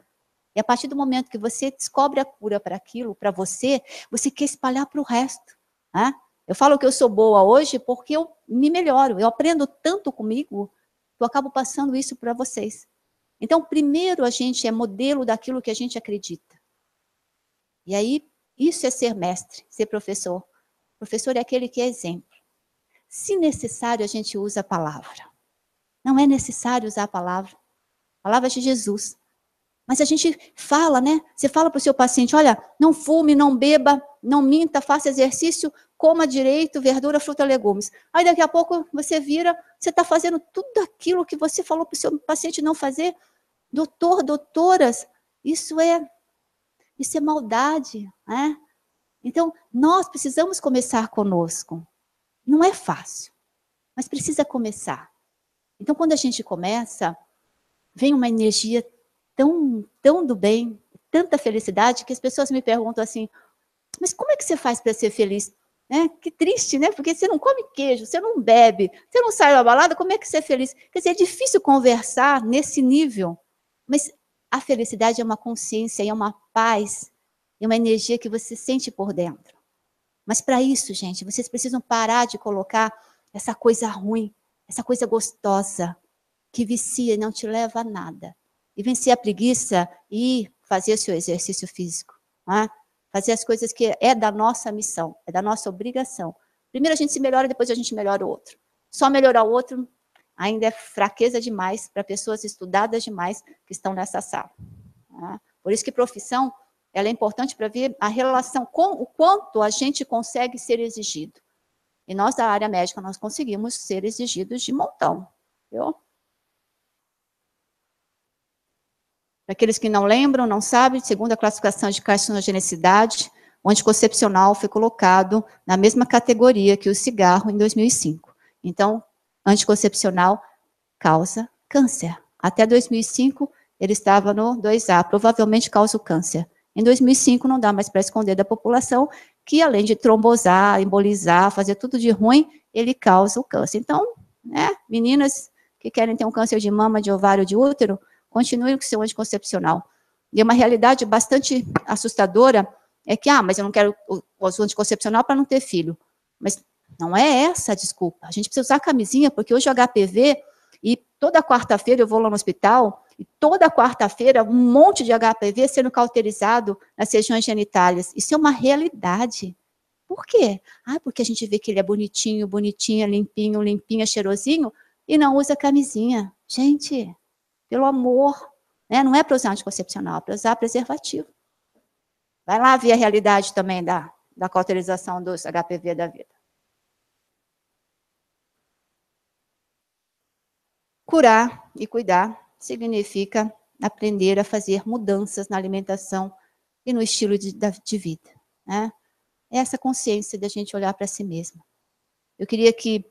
E a partir do momento que você descobre a cura para aquilo, para você, você quer espalhar para o resto. Né? Eu falo que eu sou boa hoje porque eu me melhoro, eu aprendo tanto comigo, que eu acabo passando isso para vocês. Então, primeiro a gente é modelo daquilo que a gente acredita. E aí, isso é ser mestre, ser professor. Professor é aquele que é exemplo. Se necessário, a gente usa a palavra. Não é necessário usar a palavra. A palavra é de Jesus. Mas a gente fala, né? Você fala para o seu paciente, olha, não fume, não beba, não minta, faça exercício, coma direito, verdura, fruta, legumes. Aí daqui a pouco você vira, você está fazendo tudo aquilo que você falou para o seu paciente não fazer. Doutor, doutoras, isso é isso é maldade, né? Então, nós precisamos começar conosco. Não é fácil, mas precisa começar. Então, quando a gente começa, vem uma energia tão, tão do bem, tanta felicidade, que as pessoas me perguntam assim, mas como é que você faz para ser feliz? É, que triste, né? Porque você não come queijo, você não bebe, você não sai da balada, como é que você é feliz? Quer dizer, é difícil conversar nesse nível, mas a felicidade é uma consciência, é uma paz, é uma energia que você sente por dentro. Mas para isso, gente, vocês precisam parar de colocar essa coisa ruim, essa coisa gostosa, que vicia e não te leva a nada. E vencer a preguiça e fazer o seu exercício físico. É? Fazer as coisas que é da nossa missão, é da nossa obrigação. Primeiro a gente se melhora, depois a gente melhora o outro. Só melhorar o outro ainda é fraqueza demais para pessoas estudadas demais que estão nessa sala. Tá? Por isso que profissão ela é importante para ver a relação com o quanto a gente consegue ser exigido. E nós, da área médica, nós conseguimos ser exigidos de montão. Viu? Para aqueles que não lembram, não sabem, segundo a classificação de carcinogenicidade, o anticoncepcional foi colocado na mesma categoria que o cigarro em 2005. Então, anticoncepcional causa câncer. Até 2005, ele estava no 2A, provavelmente causa o câncer. Em 2005, não dá mais para esconder da população que, além de trombosar, embolizar, fazer tudo de ruim, ele causa o câncer. Então, né, meninas que querem ter um câncer de mama, de ovário, de útero, continuem com seu anticoncepcional. E uma realidade bastante assustadora é que, ah, mas eu não quero o, anticoncepcional para não ter filho. Mas não é essa a desculpa. A gente precisa usar camisinha, porque hoje o HPV, e toda quarta-feira eu vou lá no hospital, e toda quarta-feira um monte de HPV sendo cauterizado nas regiões genitárias. Isso é uma realidade. Por quê? Ah, porque a gente vê que ele é bonitinho, bonitinha, é limpinho, limpinha, é cheirosinho, e não usa camisinha. Gente, pelo amor, né? não é para usar anticoncepcional, é para usar preservativo. Vai lá ver a realidade também da, da cauterização dos HPV da vida. Curar e cuidar significa aprender a fazer mudanças na alimentação e no estilo de, de vida. Né? Essa consciência da gente olhar para si mesma. Eu queria que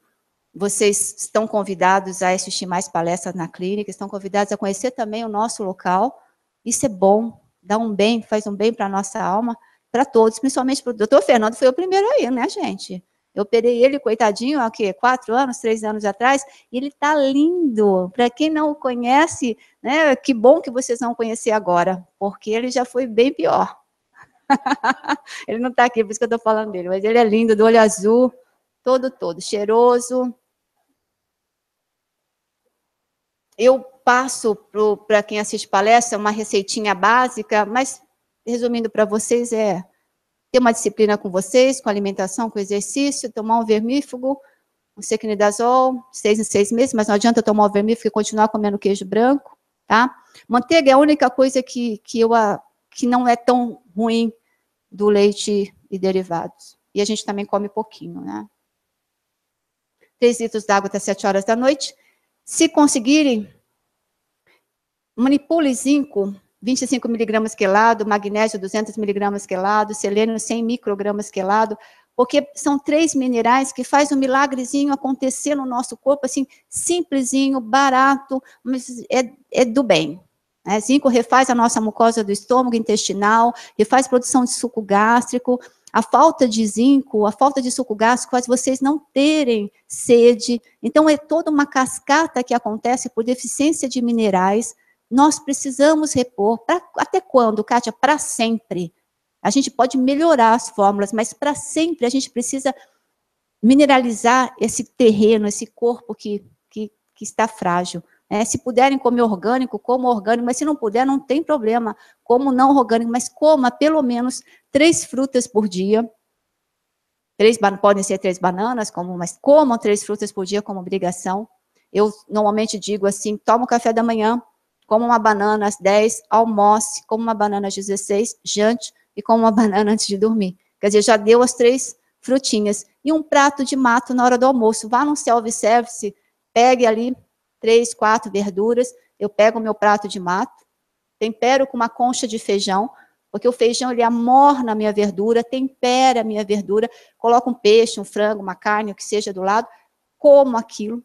vocês estão convidados a assistir mais palestras na clínica, estão convidados a conhecer também o nosso local. Isso é bom, dá um bem, faz um bem para a nossa alma, para todos, principalmente para o doutor Fernando, foi o primeiro aí, né, gente? Eu operei ele, coitadinho, há o quê? Quatro anos, três anos atrás, e ele está lindo. Para quem não o conhece, né, que bom que vocês vão conhecer agora, porque ele já foi bem pior. ele não está aqui, por isso que eu estou falando dele, mas ele é lindo, do olho azul, todo, todo, cheiroso. Eu passo para quem assiste palestra uma receitinha básica, mas resumindo para vocês é ter uma disciplina com vocês, com alimentação, com exercício, tomar um vermífugo, um secnidazol, seis em seis meses, mas não adianta tomar o vermífugo e continuar comendo queijo branco, tá? Manteiga é a única coisa que, que, eu, que não é tão ruim do leite e derivados. E a gente também come pouquinho, né? Três litros d'água até sete horas da noite. Se conseguirem, manipule zinco 25 miligramas quelado, magnésio 200 miligramas quelado, selênio 100 microgramas quelado, porque são três minerais que faz um milagrezinho acontecer no nosso corpo, assim, simplesinho, barato, mas é, é do bem. Né? Zinco refaz a nossa mucosa do estômago intestinal, refaz produção de suco gástrico, a falta de zinco, a falta de suco gástrico faz vocês não terem sede. Então, é toda uma cascata que acontece por deficiência de minerais nós precisamos repor. Pra, até quando, Kátia? Para sempre. A gente pode melhorar as fórmulas, mas para sempre a gente precisa mineralizar esse terreno, esse corpo que, que, que está frágil. É, se puderem comer orgânico, como orgânico, mas se não puder, não tem problema. Como não orgânico, mas coma pelo menos três frutas por dia. Três, podem ser três bananas, como, mas comam três frutas por dia como obrigação. Eu normalmente digo assim, toma o café da manhã, como uma banana às 10, almoce, como uma banana às 16, jante e como uma banana antes de dormir. Quer dizer, já deu as três frutinhas. E um prato de mato na hora do almoço. Vá num self-service, pegue ali três, quatro verduras, eu pego o meu prato de mato, tempero com uma concha de feijão, porque o feijão ele amorna a minha verdura, tempera a minha verdura, coloca um peixe, um frango, uma carne, o que seja do lado, como aquilo,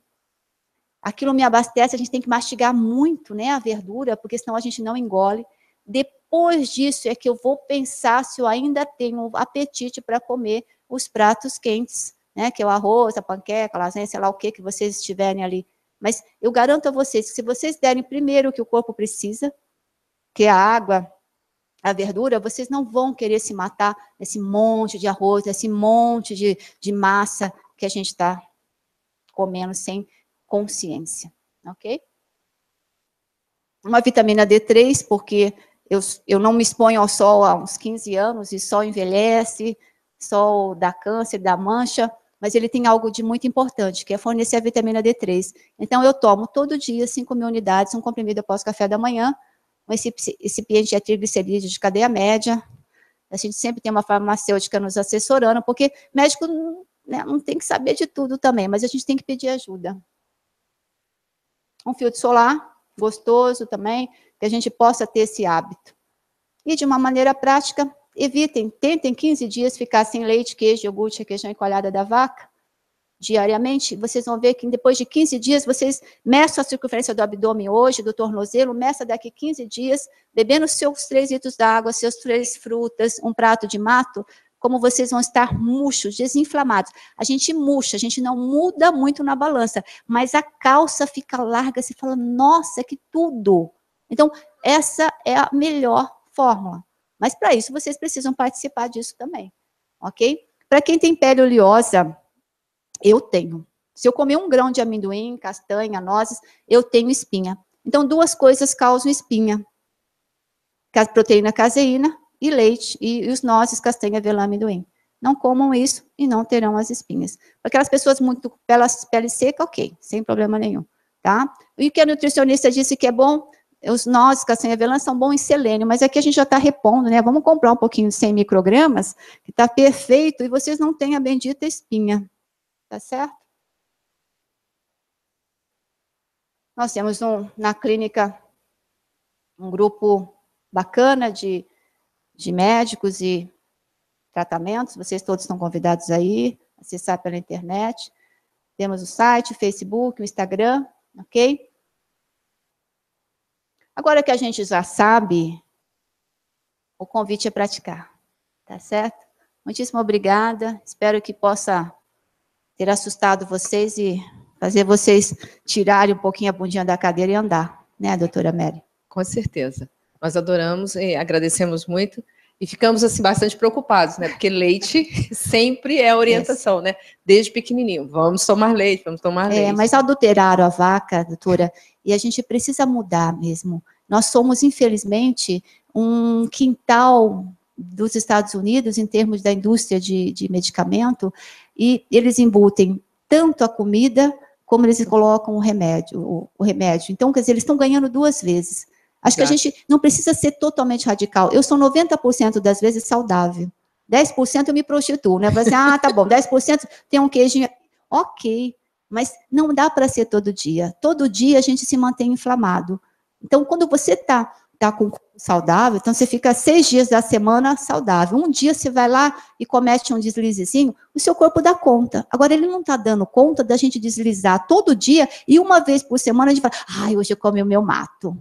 Aquilo me abastece, a gente tem que mastigar muito né, a verdura, porque senão a gente não engole. Depois disso é que eu vou pensar se eu ainda tenho apetite para comer os pratos quentes, né, que é o arroz, a panqueca, a lasanha, sei lá o que que vocês estiverem ali. Mas eu garanto a vocês que se vocês derem primeiro o que o corpo precisa, que é a água, a verdura, vocês não vão querer se matar nesse monte de arroz, nesse monte de, de massa que a gente está comendo sem consciência, ok? Uma vitamina D3, porque eu, eu não me exponho ao sol há uns 15 anos, e sol envelhece, sol dá câncer, dá mancha, mas ele tem algo de muito importante, que é fornecer a vitamina D3. Então, eu tomo todo dia 5 mil unidades, um comprimido após o café da manhã, um recipiente de é triglicerídeos de cadeia média, a gente sempre tem uma farmacêutica nos assessorando, porque médico né, não tem que saber de tudo também, mas a gente tem que pedir ajuda um filtro solar, gostoso também, que a gente possa ter esse hábito. E de uma maneira prática, evitem, tentem 15 dias ficar sem leite, queijo, iogurte, requeijão e colhada da vaca, diariamente, vocês vão ver que depois de 15 dias, vocês meçam a circunferência do abdômen hoje, do tornozelo, meça daqui 15 dias, bebendo seus três litros d'água, seus três frutas, um prato de mato, como vocês vão estar murchos, desinflamados. A gente murcha, a gente não muda muito na balança, mas a calça fica larga, você fala, nossa, que tudo. Então, essa é a melhor fórmula. Mas para isso, vocês precisam participar disso também, ok? Para quem tem pele oleosa, eu tenho. Se eu comer um grão de amendoim, castanha, nozes, eu tenho espinha. Então, duas coisas causam espinha. proteína caseína e leite, e os nozes, castanha, velame e amendoim. Não comam isso e não terão as espinhas. Para Aquelas pessoas muito pelas pele seca, ok, sem problema nenhum, tá? E o que a nutricionista disse que é bom, os nozes, castanha e são bons em selênio, mas aqui a gente já está repondo, né? Vamos comprar um pouquinho de 100 microgramas, que está perfeito, e vocês não têm a bendita espinha, tá certo? Nós temos um, na clínica um grupo bacana de de médicos e tratamentos. Vocês todos estão convidados aí, acessar pela internet. Temos o site, o Facebook, o Instagram, ok? Agora que a gente já sabe, o convite é praticar, tá certo? Muitíssimo obrigada, espero que possa ter assustado vocês e fazer vocês tirarem um pouquinho a bundinha da cadeira e andar, né, doutora Mary? Com certeza. Nós adoramos e agradecemos muito. E ficamos assim bastante preocupados, né? Porque leite sempre é orientação, né? Desde pequenininho, vamos tomar leite, vamos tomar é, leite. mas adulteraram a vaca, doutora, e a gente precisa mudar mesmo. Nós somos, infelizmente, um quintal dos Estados Unidos em termos da indústria de, de medicamento, e eles embutem tanto a comida como eles colocam o remédio. O, o remédio. Então, quer dizer, eles estão ganhando duas vezes Acho que a gente não precisa ser totalmente radical. Eu sou 90% das vezes saudável. 10% eu me prostituo, né? Assim, ah, tá bom, 10% tem um queijinho. Ok, mas não dá para ser todo dia. Todo dia a gente se mantém inflamado. Então, quando você está tá com saudável, então você fica seis dias da semana saudável. Um dia você vai lá e comete um deslizezinho, o seu corpo dá conta. Agora, ele não está dando conta da gente deslizar todo dia e uma vez por semana a gente fala, ai, hoje eu comi o meu mato.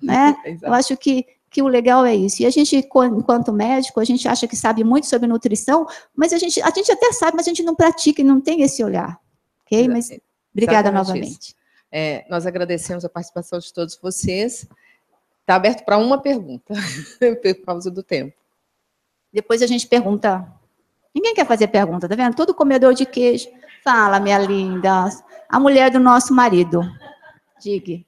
Né? Eu acho que, que o legal é isso. E a gente, enquanto médico, a gente acha que sabe muito sobre nutrição, mas a gente, a gente até sabe, mas a gente não pratica e não tem esse olhar. Ok? Mas obrigada novamente. É, nós agradecemos a participação de todos vocês. Está aberto para uma pergunta, por causa do tempo. Depois a gente pergunta. Ninguém quer fazer pergunta, tá vendo? Todo comedor de queijo. Fala, minha linda. A mulher do nosso marido. Diga.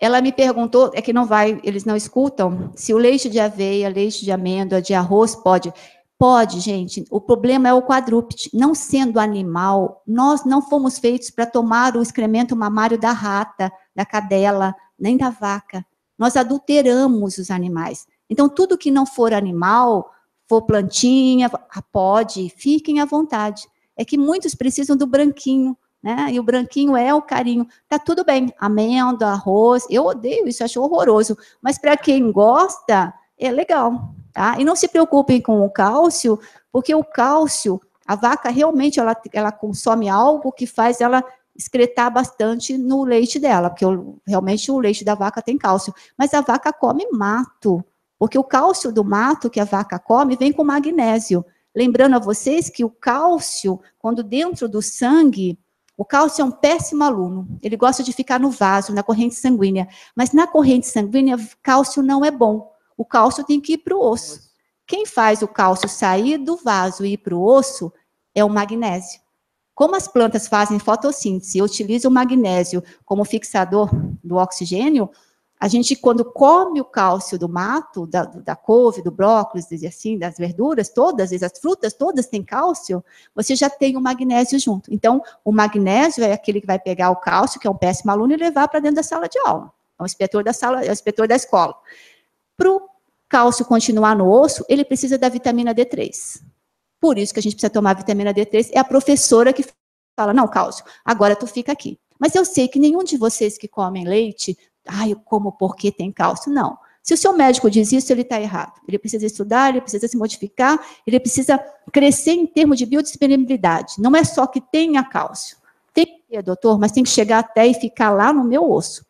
Ela me perguntou, é que não vai, eles não escutam, se o leite de aveia, leite de amêndoa, de arroz pode. Pode, gente. O problema é o quadrúpede. Não sendo animal, nós não fomos feitos para tomar o excremento mamário da rata, da cadela, nem da vaca. Nós adulteramos os animais. Então, tudo que não for animal, for plantinha, ah, pode, fiquem à vontade. É que muitos precisam do branquinho, né? E o branquinho é o carinho. Tá tudo bem, amêndoa, arroz, eu odeio isso, acho horroroso. Mas para quem gosta, é legal, tá? E não se preocupem com o cálcio, porque o cálcio, a vaca realmente ela, ela consome algo que faz ela excretar bastante no leite dela, porque realmente o leite da vaca tem cálcio. Mas a vaca come mato, porque o cálcio do mato que a vaca come vem com magnésio. Lembrando a vocês que o cálcio, quando dentro do sangue, o cálcio é um péssimo aluno. Ele gosta de ficar no vaso, na corrente sanguínea. Mas na corrente sanguínea, cálcio não é bom. O cálcio tem que ir para o osso. Quem faz o cálcio sair do vaso e ir para o osso é o magnésio. Como as plantas fazem fotossíntese e utilizam o magnésio como fixador do oxigênio, a gente, quando come o cálcio do mato, da, da couve, do brócolis, assim, das verduras, todas, as frutas, todas têm cálcio, você já tem o magnésio junto. Então, o magnésio é aquele que vai pegar o cálcio, que é um péssimo aluno, e levar para dentro da sala de aula. É o inspetor da sala, é o inspetor da escola. Para o cálcio continuar no osso, ele precisa da vitamina D3. Por isso que a gente precisa tomar vitamina D3. É a professora que fala, não, cálcio, agora tu fica aqui. Mas eu sei que nenhum de vocês que comem leite ah, eu como porque tem cálcio. Não. Se o seu médico diz isso, ele está errado. Ele precisa estudar, ele precisa se modificar, ele precisa crescer em termos de biodisponibilidade. Não é só que tenha cálcio. Tem que ter, doutor, mas tem que chegar até e ficar lá no meu osso.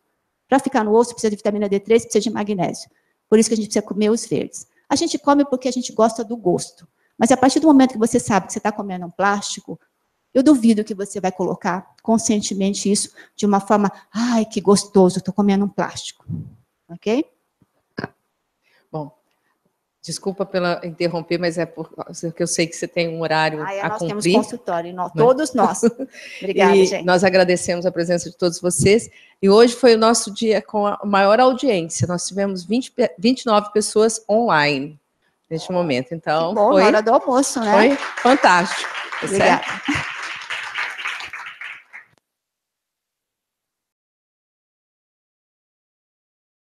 Para ficar no osso, precisa de vitamina D3, precisa de magnésio. Por isso que a gente precisa comer os verdes. A gente come porque a gente gosta do gosto. Mas a partir do momento que você sabe que você está comendo um plástico, eu duvido que você vai colocar conscientemente isso de uma forma, ai, que gostoso, estou comendo um plástico. Ok? Bom, desculpa pela interromper, mas é porque eu sei que você tem um horário ah, é, a nós cumprir. Nós temos consultório, nós, todos nós. Obrigada, e gente. Nós agradecemos a presença de todos vocês. E hoje foi o nosso dia com a maior audiência. Nós tivemos 20, 29 pessoas online neste momento. Então, que bom, foi, hora do almoço, né? Foi fantástico. Tá Obrigada. Certo?